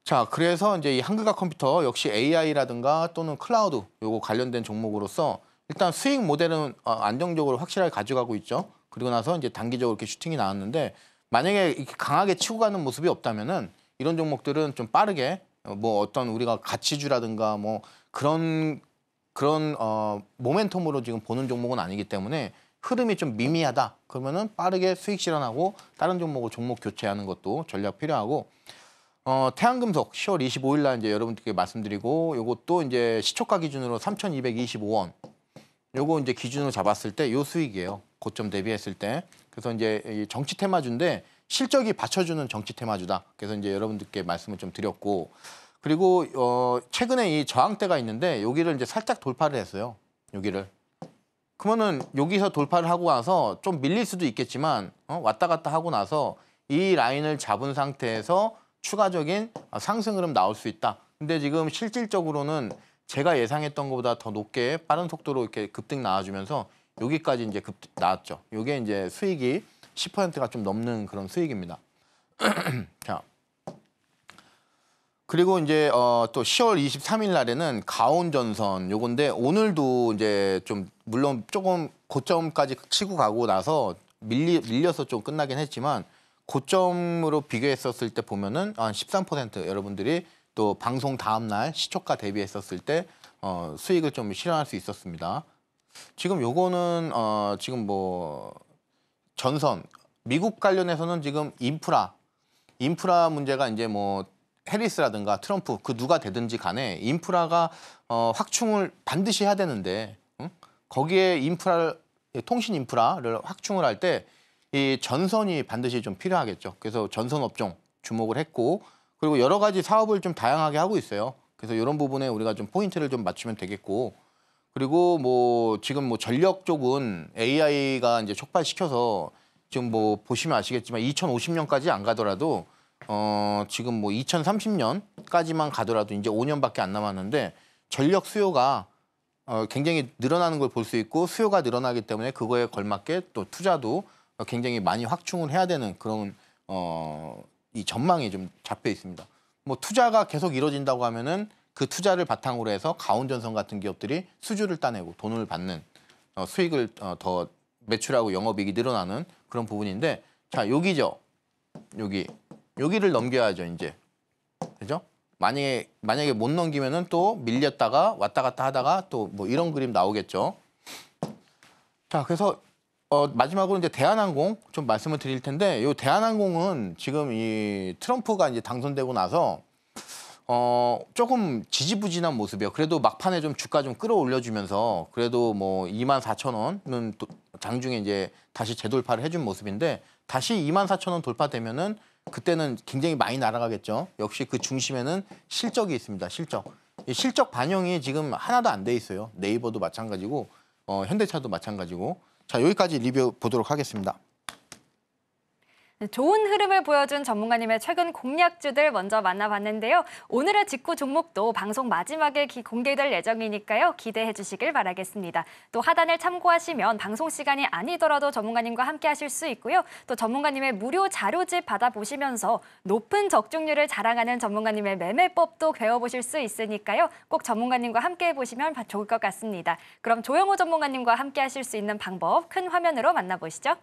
자, 그래서 이제 이 한글과 컴퓨터 역시 AI라든가 또는 클라우드 요거 관련된 종목으로서 일단 수익 모델은 어, 안정적으로 확실하게 가져가고 있죠. 그리고 나서 이제 단기적으로 이렇게 슈팅이 나왔는데 만약에 이렇게 강하게 치고 가는 모습이 없다면은 이런 종목들은 좀 빠르게 어, 뭐 어떤 우리가 가치주라든가 뭐 그런 그런 어 모멘텀으로 지금 보는 종목은 아니기 때문에 흐름이 좀 미미하다 그러면은 빠르게 수익 실현하고 다른 종목을 종목 교체하는 것도 전략 필요하고 어 태양금속 10월 25일 날 이제 여러분들께 말씀드리고 요것도 이제 시초가 기준으로 3,225원 요거 이제 기준으로 잡았을 때 요 수익이에요. 고점 대비했을 때 그래서 이제 정치 테마주인데 실적이 받쳐주는 정치 테마주다. 그래서 이제 여러분들께 말씀을 좀 드렸고 그리고 어 최근에 이 저항대가 있는데 여기를 이제 살짝 돌파를 했어요. 여기를. 그러면은 여기서 돌파를 하고 와서 좀 밀릴 수도 있겠지만 어? 왔다 갔다 하고 나서 이 라인을 잡은 상태에서 추가적인 상승 흐름 나올 수 있다. 근데 지금 실질적으로는 제가 예상했던 것보다 더 높게 빠른 속도로 이렇게 급등 나와주면서 여기까지 이제 급 나왔죠. 이게 이제 수익이 10%가 좀 넘는 그런 수익입니다. 자. 그리고 이제 어, 또 10월 23일 날에는 가온전선 요건데 오늘도 이제 좀 물론 조금 고점까지 치고 가고 나서 밀리, 밀려서 좀 끝나긴 했지만 고점으로 비교했었을 때 보면은 한 13% 여러분들이 또 방송 다음 날 시초가 대비했었을 때 어, 수익을 좀 실현할 수 있었습니다. 지금 요거는 어, 지금 뭐 전선 미국 관련해서는 지금 인프라 인프라 문제가 이제 뭐 해리스라든가 트럼프 그 누가 되든지 간에 인프라가 어, 확충을 반드시 해야 되는데 응? 거기에 인프라 통신 인프라를 확충을 할 때 이 전선이 반드시 좀 필요하겠죠. 그래서 전선 업종 주목을 했고 그리고 여러 가지 사업을 좀 다양하게 하고 있어요. 그래서 이런 부분에 우리가 좀 포인트를 좀 맞추면 되겠고 그리고 뭐 지금 뭐 전력 쪽은 AI가 이제 촉발시켜서 지금 뭐 보시면 아시겠지만 2050년까지 안 가더라도 어 지금 뭐 2030년까지만 가더라도 이제 5년밖에 안 남았는데 전력 수요가 어 굉장히 늘어나는 걸 볼 수 있고 수요가 늘어나기 때문에 그거에 걸맞게 또 투자도 굉장히 많이 확충을 해야 되는 그런 어 이 전망이 좀 잡혀 있습니다. 뭐 투자가 계속 이루진다고 하면은 그 투자를 바탕으로 해서 가온전선 같은 기업들이 수주를 따내고 돈을 받는 어, 수익을 어, 더 매출하고 영업이익이 늘어나는 그런 부분인데 자 여기죠 여기 여기를 넘겨야죠 이제 그죠? 만약에 만약에 못 넘기면은 또 밀렸다가 왔다 갔다 하다가 또 뭐 이런 그림 나오겠죠. 자 그래서 어, 마지막으로 이제 대한항공 좀 말씀을 드릴 텐데 요 대한항공은 지금 이 트럼프가 이제 당선되고 나서 어, 조금 지지부진한 모습이요. 그래도 막판에 좀 주가 좀 끌어올려주면서 그래도 뭐 2만 4천 원은 또 장중에 이제 다시 재돌파를 해준 모습인데 다시 2만 4천 원 돌파되면은 그때는 굉장히 많이 날아가겠죠. 역시 그 중심에는 실적이 있습니다. 실적. 이 실적 반영이 지금 하나도 안 돼 있어요. 네이버도 마찬가지고 어, 현대차도 마찬가지고. 자 여기까지 리뷰 보도록 하겠습니다. 좋은 흐름을 보여준 전문가님의 최근 공략주들 먼저 만나봤는데요. 오늘의 직구 종목도 방송 마지막에 공개될 예정이니까요. 기대해 주시길 바라겠습니다. 또 하단을 참고하시면 방송 시간이 아니더라도 전문가님과 함께 하실 수 있고요. 또 전문가님의 무료 자료집 받아보시면서 높은 적중률을 자랑하는 전문가님의 매매법도 배워보실 수 있으니까요. 꼭 전문가님과 함께 해보시면 좋을 것 같습니다. 그럼 조영호 전문가님과 함께 하실 수 있는 방법 큰 화면으로 만나보시죠.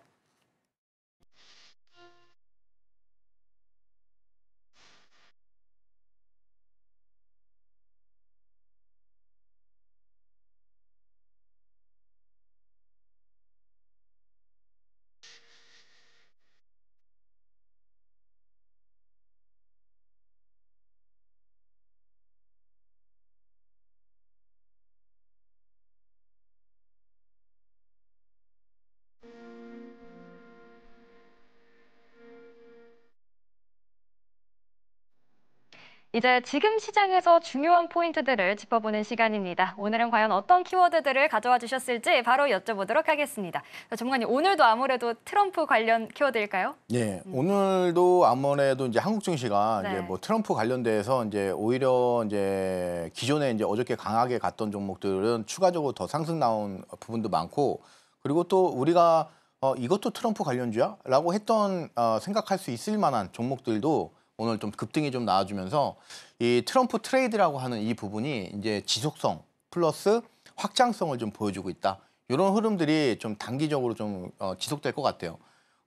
이제 지금 시장에서 중요한 포인트들을 짚어보는 시간입니다. 오늘은 과연 어떤 키워드들을 가져와 주셨을지 바로 여쭤보도록 하겠습니다. 전문가님, 오늘도 아무래도 트럼프 관련 키워드일까요? 예, 오늘도 아무래도 이제 한국 증시가 네. 이제 뭐 트럼프 관련돼서 이제 오히려 이제 기존에 이제 어저께 강하게 갔던 종목들은 추가적으로 더 상승 나온 부분도 많고 그리고 또 우리가 어, 이것도 트럼프 관련주야? 라고 했던 어, 생각할 수 있을 만한 종목들도 오늘 좀 급등이 좀 나와주면서 이 트럼프 트레이드라고 하는 이 부분이 이제 지속성 플러스 확장성을 좀 보여주고 있다. 이런 흐름들이 좀 단기적으로 좀 어, 지속될 것 같아요.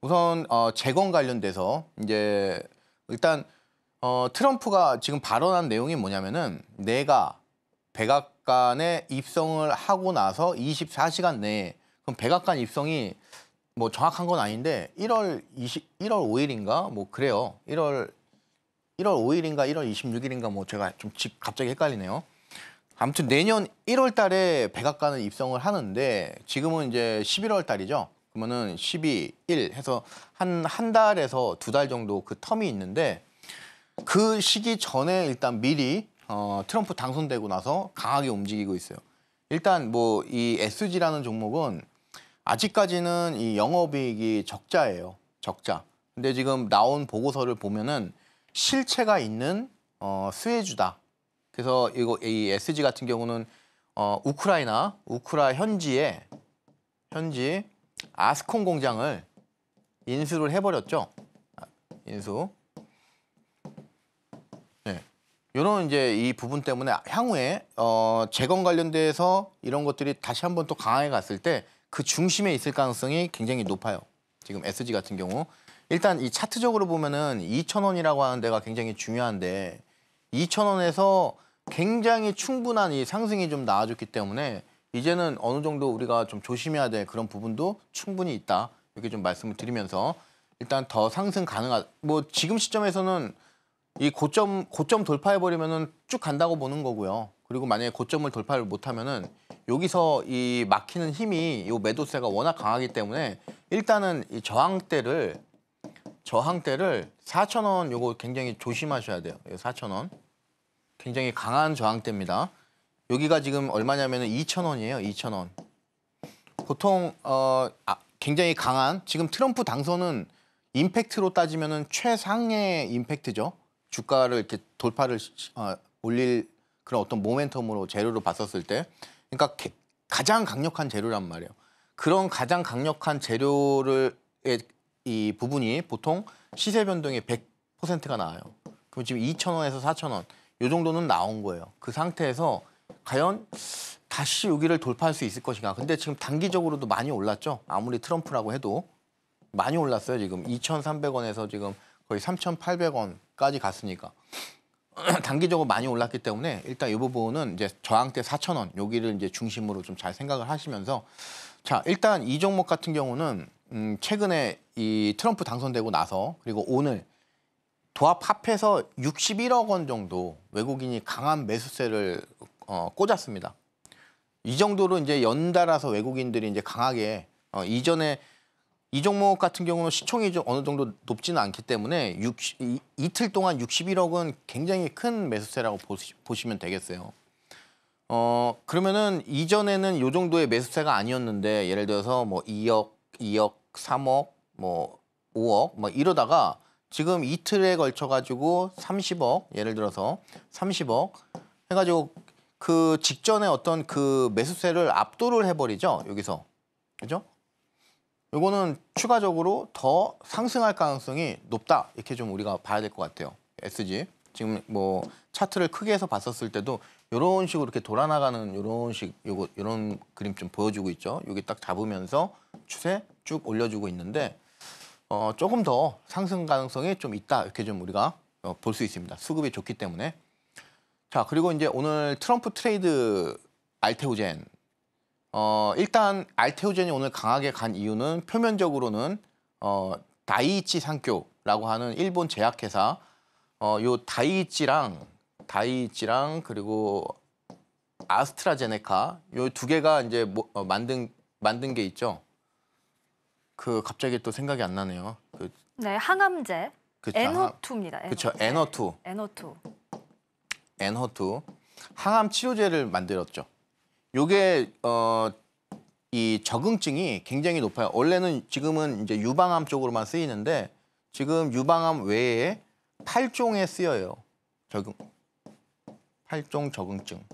우선 어, 재건 관련돼서 이제 일단 어, 트럼프가 지금 발언한 내용이 뭐냐면은 내가 백악관에 입성을 하고 나서 24시간 내에 그럼 백악관 입성이 뭐 정확한 건 아닌데 1월 20 1월 5일인가 뭐 그래요. 1월 1월 5일인가 1월 26일인가 뭐 제가 좀 지, 갑자기 헷갈리네요. 아무튼 내년 1월 달에 백악관을 입성을 하는데 지금은 이제 11월 달이죠. 그러면은 12, 1 해서 한 한 달에서 두 달 정도 그 텀이 있는데 그 시기 전에 일단 미리 어, 트럼프 당선되고 나서 강하게 움직이고 있어요. 일단 뭐 이 SG라는 종목은 아직까지는 이 영업이익이 적자예요. 적자. 근데 지금 나온 보고서를 보면은 실체가 있는 어, 스웨주다. 그래서 이거 이 SG 같은 경우는 어, 우크라이나 우크라 현지에 현지 아스콘 공장을 인수를 해버렸죠. 아, 인수. 네. 이런 이제 이 부분 때문에 향후에 어, 재건 관련돼서 이런 것들이 다시 한번 또 강하게 갔을 때 그 중심에 있을 가능성이 굉장히 높아요. 지금 SG 같은 경우 일단 이 차트적으로 보면은 2,000원이라고 하는 데가 굉장히 중요한데 2,000원에서 굉장히 충분한 이 상승이 좀 나와줬기 때문에 이제는 어느 정도 우리가 좀 조심해야 될 그런 부분도 충분히 있다. 이렇게 좀 말씀을 드리면서 일단 더 상승 가능한 뭐 지금 시점에서는 이 고점 고점 돌파해 버리면은 쭉 간다고 보는 거고요. 그리고 만약에 고점을 돌파를 못 하면은 여기서 이 막히는 힘이 이 매도세가 워낙 강하기 때문에 일단은 이 저항대를 저항대를 4,000원 요거 굉장히 조심하셔야 돼요. 4,000원. 예, 굉장히 강한 저항대입니다. 여기가 지금 얼마냐면 2,000원이에요. 2,000원. 보통 어 아, 굉장히 강한 지금 트럼프 당선은 임팩트로 따지면 최상의 임팩트죠. 주가를 이렇게 돌파를 어, 올릴 그런 어떤 모멘텀으로 재료로 봤었을 때 그러니까 게, 가장 강력한 재료란 말이에요. 그런 가장 강력한 재료를 이 부분이 보통 시세 변동의 100%가 나와요. 그럼 지금 2천 원에서 4천 원, 이 정도는 나온 거예요. 그 상태에서 과연 다시 여기를 돌파할 수 있을 것인가. 근데 지금 단기적으로도 많이 올랐죠. 아무리 트럼프라고 해도 많이 올랐어요. 지금 2,300원에서 지금 거의 3,800원까지 갔으니까. 단기적으로 많이 올랐기 때문에 일단 이 부분은 이제 저항대 4,000원 여기를 이제 중심으로 좀 잘 생각을 하시면서 자, 일단 이 종목 같은 경우는 음, 최근에 이 트럼프 당선되고 나서 그리고 오늘 도합 합해서 61억 원 정도 외국인이 강한 매수세를 어, 꽂았습니다. 이 정도로 이제 연달아서 외국인들이 이제 강하게 어, 이전에 이 종목 같은 경우는 시총이 좀 어느 정도 높지는 않기 때문에 60, 이, 이틀 동안 61억은 굉장히 큰 매수세라고 보시, 보시면 되겠어요. 어 그러면은 이전에는 이 정도의 매수세가 아니었는데 예를 들어서 뭐 2억, 2억 3억뭐5억뭐 뭐 이러다가 지금 이틀에 걸쳐 가지고 3 0억 예를 들어서 3 0억해 가지고 그 직전에 어떤 그 매수세를 압도를 해 버리죠. 여기서. 그죠? 요거는 추가적으로 더 상승할 가능성이 높다. 이렇게 좀 우리가 봐야 될 것 같아요. SG. 지금 뭐 차트를 크게 해서 봤었을 때도 이런 식으로 이렇게 돌아나가는 이런 식 요거 이런 그림 좀 보여주고 있죠. 여기 딱 잡으면서 추세 쭉 올려주고 있는데 어, 조금 더 상승 가능성이 좀 있다 이렇게 좀 우리가 어, 볼수 있습니다. 수급이 좋기 때문에. 자 그리고 이제 오늘 트럼프 트레이드 알테오젠 어, 일단 알테오젠이 오늘 강하게 간 이유는 표면적으로는 어, 다이치 상교라고 하는 일본 제약회사 어, 요 다이치랑 다이치랑 그리고 아스트라제네카 요 두 개가 이제 뭐, 어, 만든 만든 게 있죠. 그 갑자기 또 생각이 안 나네요. 그 네, 항암제. 그쵸, n 입니다 그렇죠. NO2. NO2. NO2. 항암 치료제를 만들었죠. 요게 어, 이 적응증이 굉장히 높아요. 원래는 지금은 이제 유방암 쪽으로만 쓰이는데 지금 유방암 외에 8종에 쓰여요. 적응. 8종 적응증.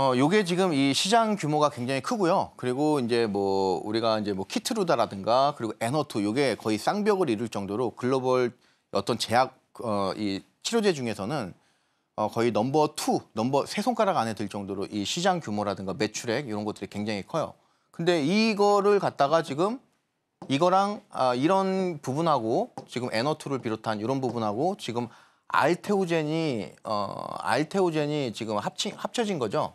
어, 요게 지금 이 시장 규모가 굉장히 크고요. 그리고 이제 뭐 우리가 이제 뭐 키트루다라든가 그리고 에너투 요게 거의 쌍벽을 이룰 정도로 글로벌 어떤 제약 어, 이 치료제 중에서는 어, 거의 넘버 투, 넘버 세 손가락 안에 들 정도로 이 시장 규모라든가 매출액 이런 것들이 굉장히 커요. 근데 이거를 갖다가 지금 이거랑 아, 이런 부분하고 지금 에너투를 비롯한 이런 부분하고 지금 알테오젠이 어 알테오젠이 지금 합치 합쳐진 거죠.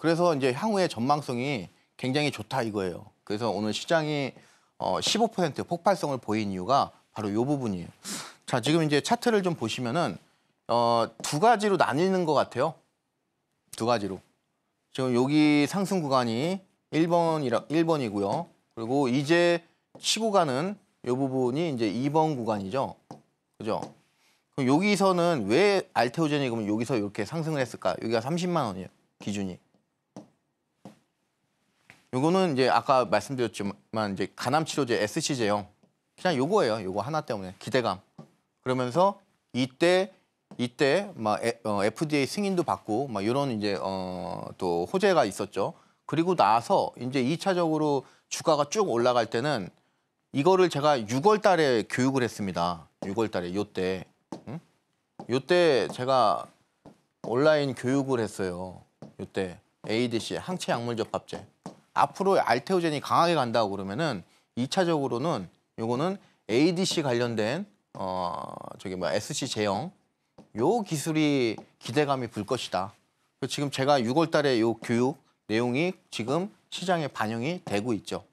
그래서 이제 향후의 전망성이 굉장히 좋다 이거예요. 그래서 오늘 시장이 어, 15% 폭발성을 보인 이유가 바로 이 부분이에요. 자, 지금 이제 차트를 좀 보시면은 어, 두 가지로 나뉘는 것 같아요. 두 가지로. 지금 여기 상승 구간이 1번이라 1번이고요. 그리고 이제 치고 가는 이 부분이 이제 2번 구간이죠. 그죠? 그럼 여기서는 왜 알테오젠이 그러면 여기서 이렇게 상승을 했을까? 여기가 30만 원이에요. 기준이. 요거는 이제 아까 말씀드렸지만 이제 간암 치료제 SC제형 그냥 요거예요. 요거 하나 때문에 기대감. 그러면서 이때 이때 막 에, 어, FDA 승인도 받고 막요런 이제 어, 또 호재가 있었죠. 그리고 나서 이제 2차적으로 주가가 쭉 올라갈 때는 이거를 제가 6월 달에 교육을 했습니다. 6월 달에 요때 응? 요때 제가 온라인 교육을 했어요. 요때 ADC 항체 약물 접합제 앞으로 알테오젠이 강하게 간다고 그러면은 2차적으로는 요거는 ADC 관련된 어 저기 뭐 SC 제형 요 기술이 기대감이 불 것이다. 지금 제가 6월 달에 요 교육 내용이 지금 시장에 반영이 되고 있죠.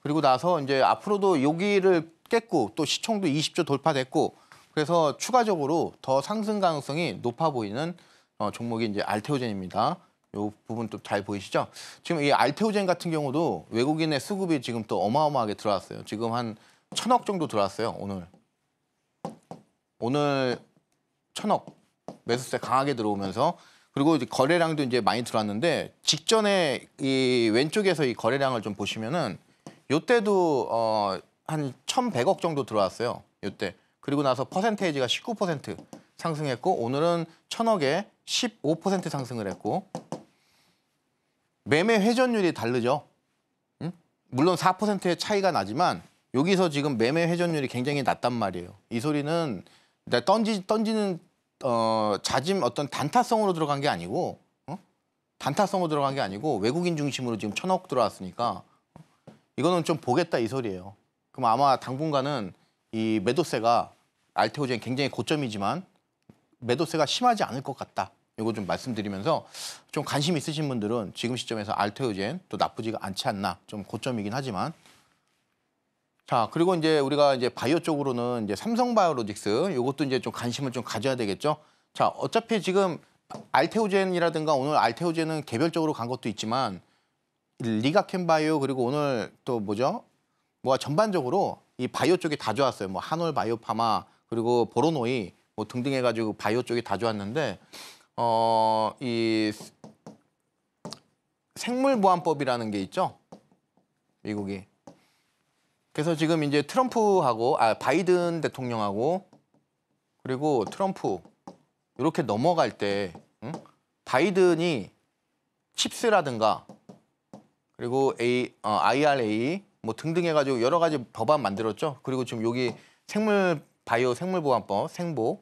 그리고 나서 이제 앞으로도 여기를 깼고 또 시총도 20조 돌파됐고 그래서 추가적으로 더 상승 가능성이 높아 보이는 어, 종목이 이제 알테오젠입니다. 요 부분 또 잘 보이시죠? 지금 이 알테오젠 같은 경우도 외국인의 수급이 지금 또 어마어마하게 들어왔어요. 지금 한 천억 정도 들어왔어요, 오늘. 오늘 천억 매수세 강하게 들어오면서 그리고 이제 거래량도 이제 많이 들어왔는데 직전에 이 왼쪽에서 이 거래량을 좀 보시면은 요때도 어, 한 1,100억 정도 들어왔어요. 요때. 그리고 나서 퍼센테이지가 19% 상승했고 오늘은 천억에 15% 상승을 했고 매매 회전율이 다르죠. 응? 물론 4%의 차이가 나지만 여기서 지금 매매 회전율이 굉장히 낮단 말이에요. 이 소리는 던지, 던지는 어, 자짐 어떤 단타성으로 들어간 게 아니고 어? 단타성으로 들어간 게 아니고 외국인 중심으로 지금 천억 들어왔으니까 어? 이거는 좀 보겠다 이 소리예요. 그럼 아마 당분간은 이 매도세가 알테오젠 굉장히 고점이지만 매도세가 심하지 않을 것 같다. 이거 좀 말씀드리면서 좀 관심 있으신 분들은 지금 시점에서 알테오젠 또 나쁘지가 않지 않나 좀 고점이긴 하지만 자 그리고 이제 우리가 이제 바이오 쪽으로는 이제 삼성바이오로직스 이것도 이제 좀 관심을 좀 가져야 되겠죠. 자 어차피 지금 알테오젠이라든가 오늘 알테오젠은 개별적으로 간 것도 있지만 리가캔바이오 그리고 오늘 또 뭐죠? 뭐가 전반적으로 이 바이오 쪽이 다 좋았어요. 뭐 한올 바이오파마 그리고 보로노이 뭐 등등 해가지고 바이오 쪽이 다 좋았는데 어, 이 생물보안법이라는 게 있죠. 미국이. 그래서 지금 이제 트럼프하고 아 바이든 대통령하고 그리고 트럼프 이렇게 넘어갈 때 응? 바이든이 칩스라든가 그리고 A, 어, IRA 뭐 등등 해가지고 여러 가지 법안 만들었죠. 그리고 지금 여기 생물 바이오 생물보안법 생보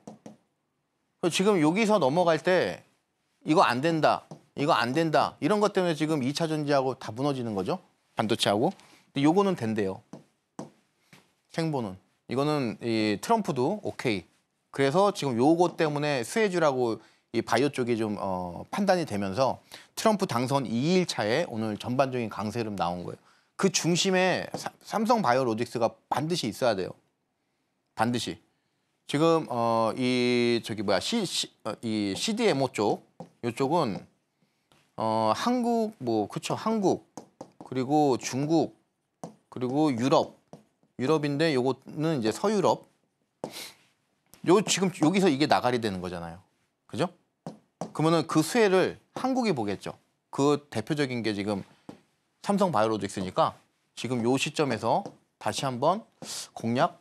지금 여기서 넘어갈 때 이거 안 된다, 이거 안 된다 이런 것 때문에 지금 2차 전지하고 다 무너지는 거죠. 반도체하고. 근데 요거는 된대요. 생보는 이거는 이 트럼프도 오케이. 그래서 지금 요거 때문에 스웨주라고 이 바이오 쪽이 좀 어, 판단이 되면서 트럼프 당선 2일 차에 오늘 전반적인 강세름 나온 거예요. 그 중심에 삼성 바이오로직스가 반드시 있어야 돼요. 반드시. 지금 어 이 저기 뭐야 시, 시, 어, 이 CDMO 쪽 이쪽은 어 한국 뭐 그쵸 한국 그리고 중국 그리고 유럽 유럽인데 요거는 이제 서유럽 요 지금 여기서 이게 나가리 되는 거잖아요 그죠? 그러면은 그 수혜를 한국이 보겠죠 그 대표적인 게 지금 삼성 바이오로직스니까 지금 요 시점에서 다시 한번 공략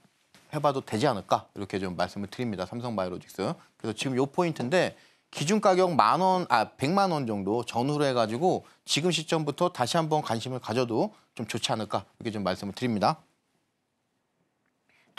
해봐도 되지 않을까 이렇게 좀 말씀을 드립니다. 삼성바이오로직스. 그래서 지금 요 포인트인데 기준 가격 만 원, 아, 백만원 정도 전후로 해가지고 지금 시점부터 다시 한번 관심을 가져도 좀 좋지 않을까 이렇게 좀 말씀을 드립니다.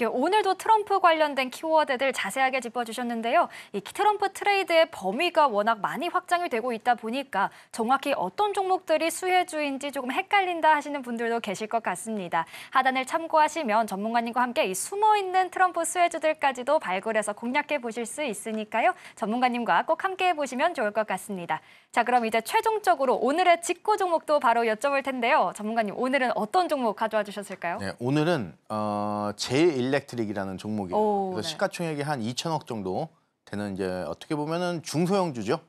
오늘도 트럼프 관련된 키워드들 자세하게 짚어주셨는데요. 이 트럼프 트레이드의 범위가 워낙 많이 확장이 되고 있다 보니까 정확히 어떤 종목들이 수혜주인지 조금 헷갈린다 하시는 분들도 계실 것 같습니다. 하단을 참고하시면 전문가님과 함께 이 숨어있는 트럼프 수혜주들까지도 발굴해서 공략해 보실 수 있으니까요. 전문가님과 꼭 함께 해보시면 좋을 것 같습니다. 자, 그럼 이제 최종적으로 오늘의 직구 종목도 바로 여쭤볼 텐데요. 전문가님, 오늘은 어떤 종목 가져와 주셨을까요? 네, 오늘은 어, 제1 일렉트릭이라는 종목이에요. 오, 그래서 네. 시가총액이 한 2천억 정도 되는 이제 어떻게 보면은 중소형주죠.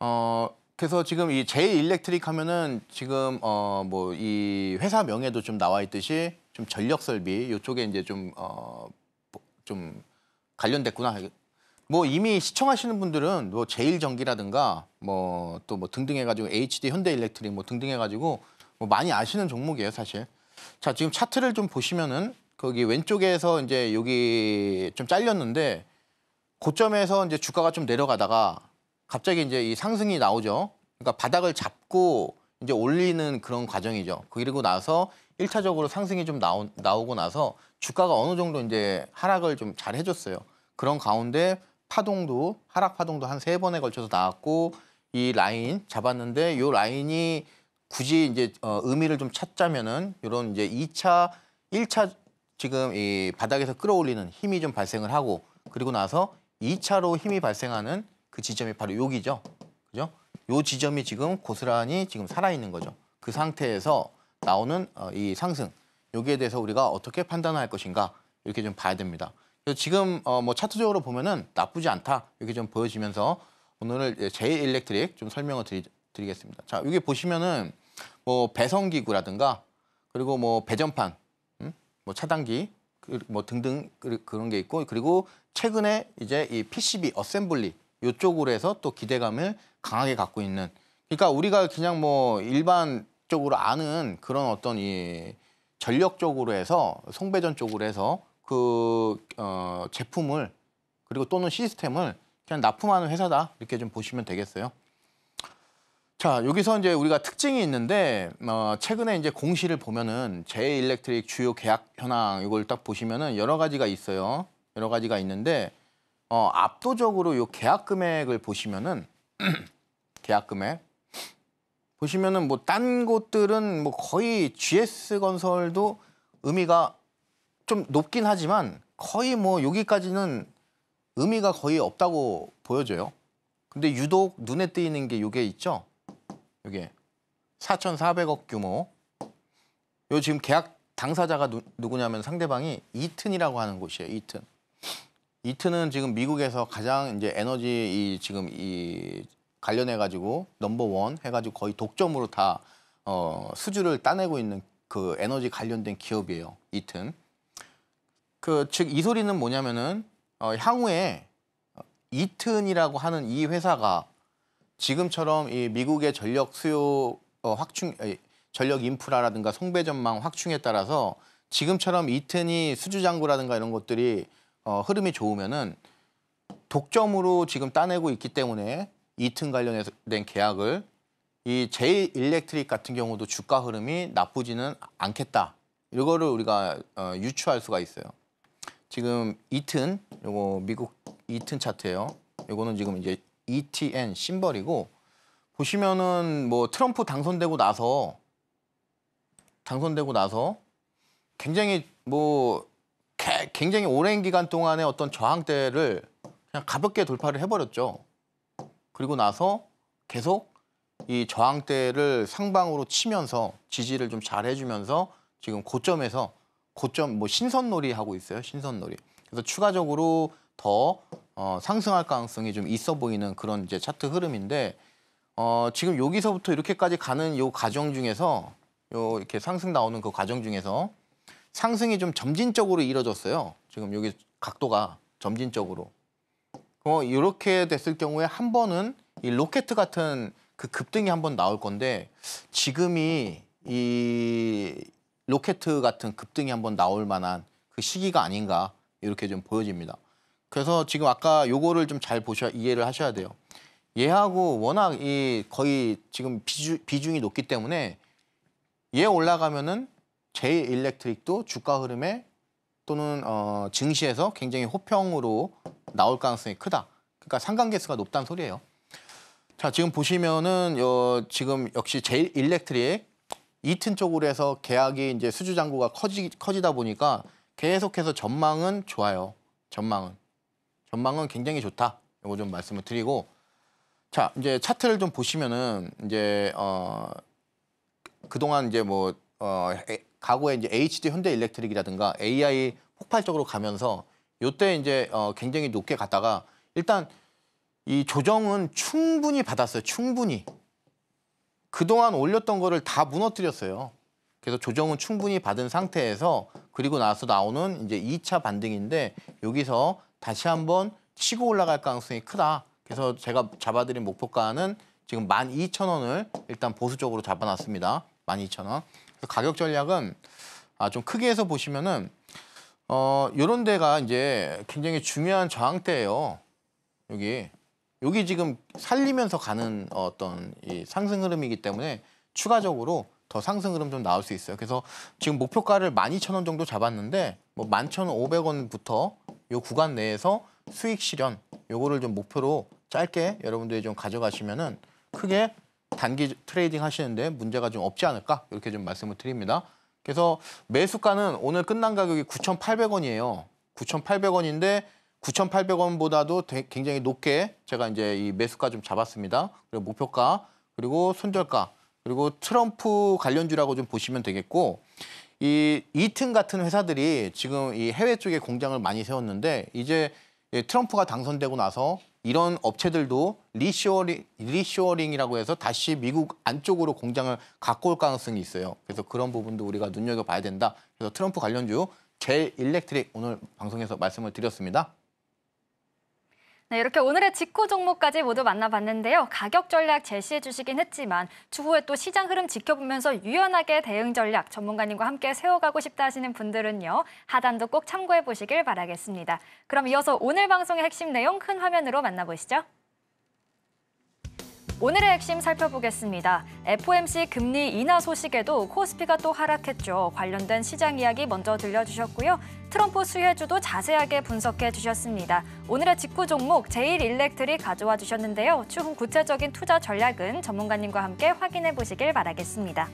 어 그래서 지금 이 제일 일렉트릭 하면은 지금 어뭐 이 회사 명에도 좀 나와 있듯이 좀 전력 설비 요쪽에 이제 좀어좀 어, 관련됐구나. 뭐 이미 시청하시는 분들은 뭐 제일 전기라든가 뭐 또 뭐 등등 해가지고 HD 현대 일렉트릭 뭐 등등 해가지고 뭐 많이 아시는 종목이에요 사실. 자 지금 차트를 좀 보시면은 거기 왼쪽에서 이제 여기 좀 잘렸는데 고점에서 이제 주가가 좀 내려가다가 갑자기 이제 이 상승이 나오죠. 그러니까 바닥을 잡고 이제 올리는 그런 과정이죠. 그리고 나서 1차적으로 상승이 좀 나오, 나오고 나서 주가가 어느 정도 이제 하락을 좀 잘 해줬어요. 그런 가운데 파동도 하락 파동도 한 세 번에 걸쳐서 나왔고 이 라인 잡았는데 이 라인이 굳이 이제 어, 의미를 좀 찾자면은 이런 이제 2차 1차 지금 이 바닥에서 끌어올리는 힘이 좀 발생을 하고 그리고 나서 2차로 힘이 발생하는 그 지점이 바로 여기죠. 그죠? 요 지점이 지금 고스란히 지금 살아있는 거죠. 그 상태에서 나오는 어, 이 상승, 여기에 대해서 우리가 어떻게 판단할 것인가 이렇게 좀 봐야 됩니다. 그래서 지금 어, 뭐 차트적으로 보면은 나쁘지 않다 이렇게 좀 보여지면서 오늘 제일 일렉트릭 좀 설명을 드리, 겠습니다 자, 여기 보시면은 뭐 배선기구라든가 그리고 뭐 배전판 뭐 차단기 그, 뭐 등등 그, 그런 게 있고 그리고 최근에 이제 이 PCB 어셈블리 요쪽으로 해서 또 기대감을 강하게 갖고 있는 그러니까 우리가 그냥 뭐 일반적으로 아는 그런 어떤 이 전력 쪽으로 해서 송배전 쪽으로 해서 그 어, 제품을 그리고 또는 시스템을 그냥 납품하는 회사다 이렇게 좀 보시면 되겠어요. 자, 여기서 이제 우리가 특징이 있는데 어, 최근에 이제 공시를 보면은 제일렉트릭 주요 계약 현황 이걸 딱 보시면은 여러 가지가 있어요. 여러 가지가 있는데 어, 압도적으로 요 계약 금액을 보시면은 계약 금액 보시면은 뭐 딴 곳들은 뭐 거의 GS 건설도 의미가 좀 높긴 하지만 거의 뭐 여기까지는 의미가 거의 없다고 보여져요. 근데 유독 눈에 띄는 게 요게 있죠. 이게 4,400억 규모. 요 지금 계약 당사자가 누, 누구냐면 상대방이 이튼이라고 하는 곳이에요. 이튼. 이튼은 지금 미국에서 가장 이제 에너지 이 지금 이 관련해 가지고 넘버 원 해가지고 거의 독점으로 다 어, 수주를 따내고 있는 그 에너지 관련된 기업이에요. 이튼. 그 즉 이 소리는 뭐냐면은 어, 향후에 이튼이라고 하는 이 회사가 지금처럼 이 미국의 전력 수요 어, 확충 전력 인프라라든가 송배 전망 확충에 따라서 지금처럼 이튼이 수주 장구라든가 이런 것들이 어, 흐름이 좋으면은 독점으로 지금 따내고 있기 때문에 이튼 관련된 계약을 이 제일 일렉트릭 같은 경우도 주가 흐름이 나쁘지는 않겠다. 이거를 우리가 어, 유추할 수가 있어요. 지금 이튼 요거 미국 이튼 차트예요. 요거는 지금 이제 ETN 심벌이고 보시면은 뭐 트럼프 당선되고 나서 당선되고 나서 굉장히 뭐 개, 굉장히 오랜 기간 동안의 어떤 저항대를 그냥 가볍게 돌파를 해버렸죠. 그리고 나서 계속 이 저항대를 상방으로 치면서 지지를 좀 잘 해주면서 지금 고점에서 고점 뭐 신선놀이 하고 있어요. 신선놀이. 그래서 추가적으로 더 어, 상승할 가능성이 좀 있어 보이는 그런 이제 차트 흐름인데 어, 지금 여기서부터 이렇게까지 가는 요 과정 중에서 요 이렇게 상승 나오는 그 과정 중에서 상승이 좀 점진적으로 이뤄졌어요. 지금 여기 각도가 점진적으로. 어, 이렇게 됐을 경우에 한 번은 이 로켓 같은 그 급등이 한 번 나올 건데 지금이 이 로켓 같은 급등이 한 번 나올 만한 그 시기가 아닌가 이렇게 좀 보여집니다. 그래서 지금 아까 요거를 좀 잘 보셔 이해를 하셔야 돼요. 얘하고 워낙 이 거의 지금 비중, 비중이 높기 때문에 얘 올라가면은 제 일렉트릭도 주가 흐름에 또는 어, 증시에서 굉장히 호평으로 나올 가능성이 크다. 그러니까 상관계수가 높다는 소리예요. 자 지금 보시면은 어, 지금 역시 제 일렉트릭 이튼 쪽으로 해서 계약이 이제 수주 잔고가 커지, 커지다 보니까 계속해서 전망은 좋아요. 전망은. 전망은 굉장히 좋다. 이거 좀 말씀을 드리고 자 이제 차트를 좀 보시면은 이제 어 그동안 이제 뭐 어, 과거에 이제 HD 현대 일렉트릭이라든가 AI 폭발적으로 가면서 요때 이제 어, 굉장히 높게 갔다가 일단 이 조정은 충분히 받았어요. 충분히. 그동안 올렸던 거를 다 무너뜨렸어요. 그래서 조정은 충분히 받은 상태에서 그리고 나서 나오는 이제 2차 반등인데 여기서 다시 한번 치고 올라갈 가능성이 크다. 그래서 제가 잡아드린 목표가는 지금 12,000원을 일단 보수적으로 잡아놨습니다. 12,000원. 가격 전략은 아, 좀 크게 해서 보시면은 어, 요런 데가 이제 굉장히 중요한 저항대예요. 여기. 여기 지금 살리면서 가는 어떤 이 상승 흐름이기 때문에 추가적으로 더 상승 흐름 좀 나올 수 있어요. 그래서 지금 목표가를 12,000원 정도 잡았는데 뭐 11,500원부터 요 구간 내에서 수익 실현 요거를 좀 목표로 짧게 여러분들이 좀 가져가시면은 크게 단기 트레이딩 하시는데 문제가 좀 없지 않을까 이렇게 좀 말씀을 드립니다. 그래서 매수가는 오늘 끝난 가격이 9,800원이에요. 9,800원인데 9,800원보다도 굉장히 높게 제가 이제 이 매수가 좀 잡았습니다. 그리고 목표가 그리고 손절가 그리고 트럼프 관련주라고 좀 보시면 되겠고 이 이튼 같은 회사들이 지금 이 해외 쪽에 공장을 많이 세웠는데 이제 예, 트럼프가 당선되고 나서 이런 업체들도 리쇼어링, 리쇼어링이라고 해서 다시 미국 안쪽으로 공장을 갖고 올 가능성이 있어요. 그래서 그런 부분도 우리가 눈여겨봐야 된다. 그래서 트럼프 관련주 제일 일렉트릭 오늘 방송에서 말씀을 드렸습니다. 네, 이렇게 오늘의 직구 종목까지 모두 만나봤는데요. 가격 전략 제시해 주시긴 했지만 추후에 또 시장 흐름 지켜보면서 유연하게 대응 전략 전문가님과 함께 세워가고 싶다 하시는 분들은요. 하단도 꼭 참고해 보시길 바라겠습니다. 그럼 이어서 오늘 방송의 핵심 내용 큰 화면으로 만나보시죠. 오늘의 핵심 살펴보겠습니다. FOMC 금리 인하 소식에도 코스피가 또 하락했죠. 관련된 시장 이야기 먼저 들려주셨고요. 트럼프 수혜주도 자세하게 분석해 주셨습니다. 오늘의 직구 종목 제일 일렉트리 가져와 주셨는데요. 추후 구체적인 투자 전략은 전문가님과 함께 확인해 보시길 바라겠습니다.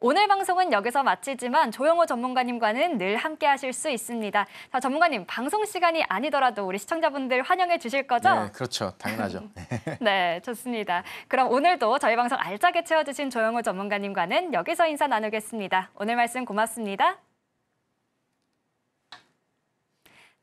오늘 방송은 여기서 마치지만 조영호 전문가님과는 늘 함께하실 수 있습니다. 자, 전문가님 방송 시간이 아니더라도 우리 시청자분들 환영해 주실 거죠? 네, 그렇죠. 당연하죠. 네, 좋습니다. 그럼 오늘도 저희 방송 알짜게 채워주신 조영호 전문가님과는 여기서 인사 나누겠습니다. 오늘 말씀 고맙습니다.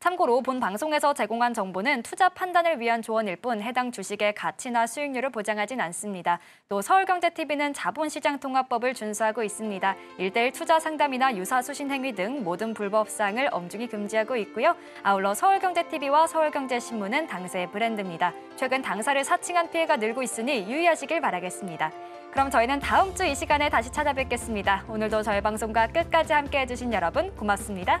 참고로 본 방송에서 제공한 정보는 투자 판단을 위한 조언일 뿐 해당 주식의 가치나 수익률을 보장하진 않습니다. 또 서울경제TV는 자본시장통합법을 준수하고 있습니다. 일대일 투자 상담이나 유사 수신 행위 등 모든 불법 사항을 엄중히 금지하고 있고요. 아울러 서울경제TV와 서울경제신문은 당세의 브랜드입니다. 최근 당사를 사칭한 피해가 늘고 있으니 유의하시길 바라겠습니다. 그럼 저희는 다음 주 이 시간에 다시 찾아뵙겠습니다. 오늘도 저희 방송과 끝까지 함께해 주신 여러분 고맙습니다.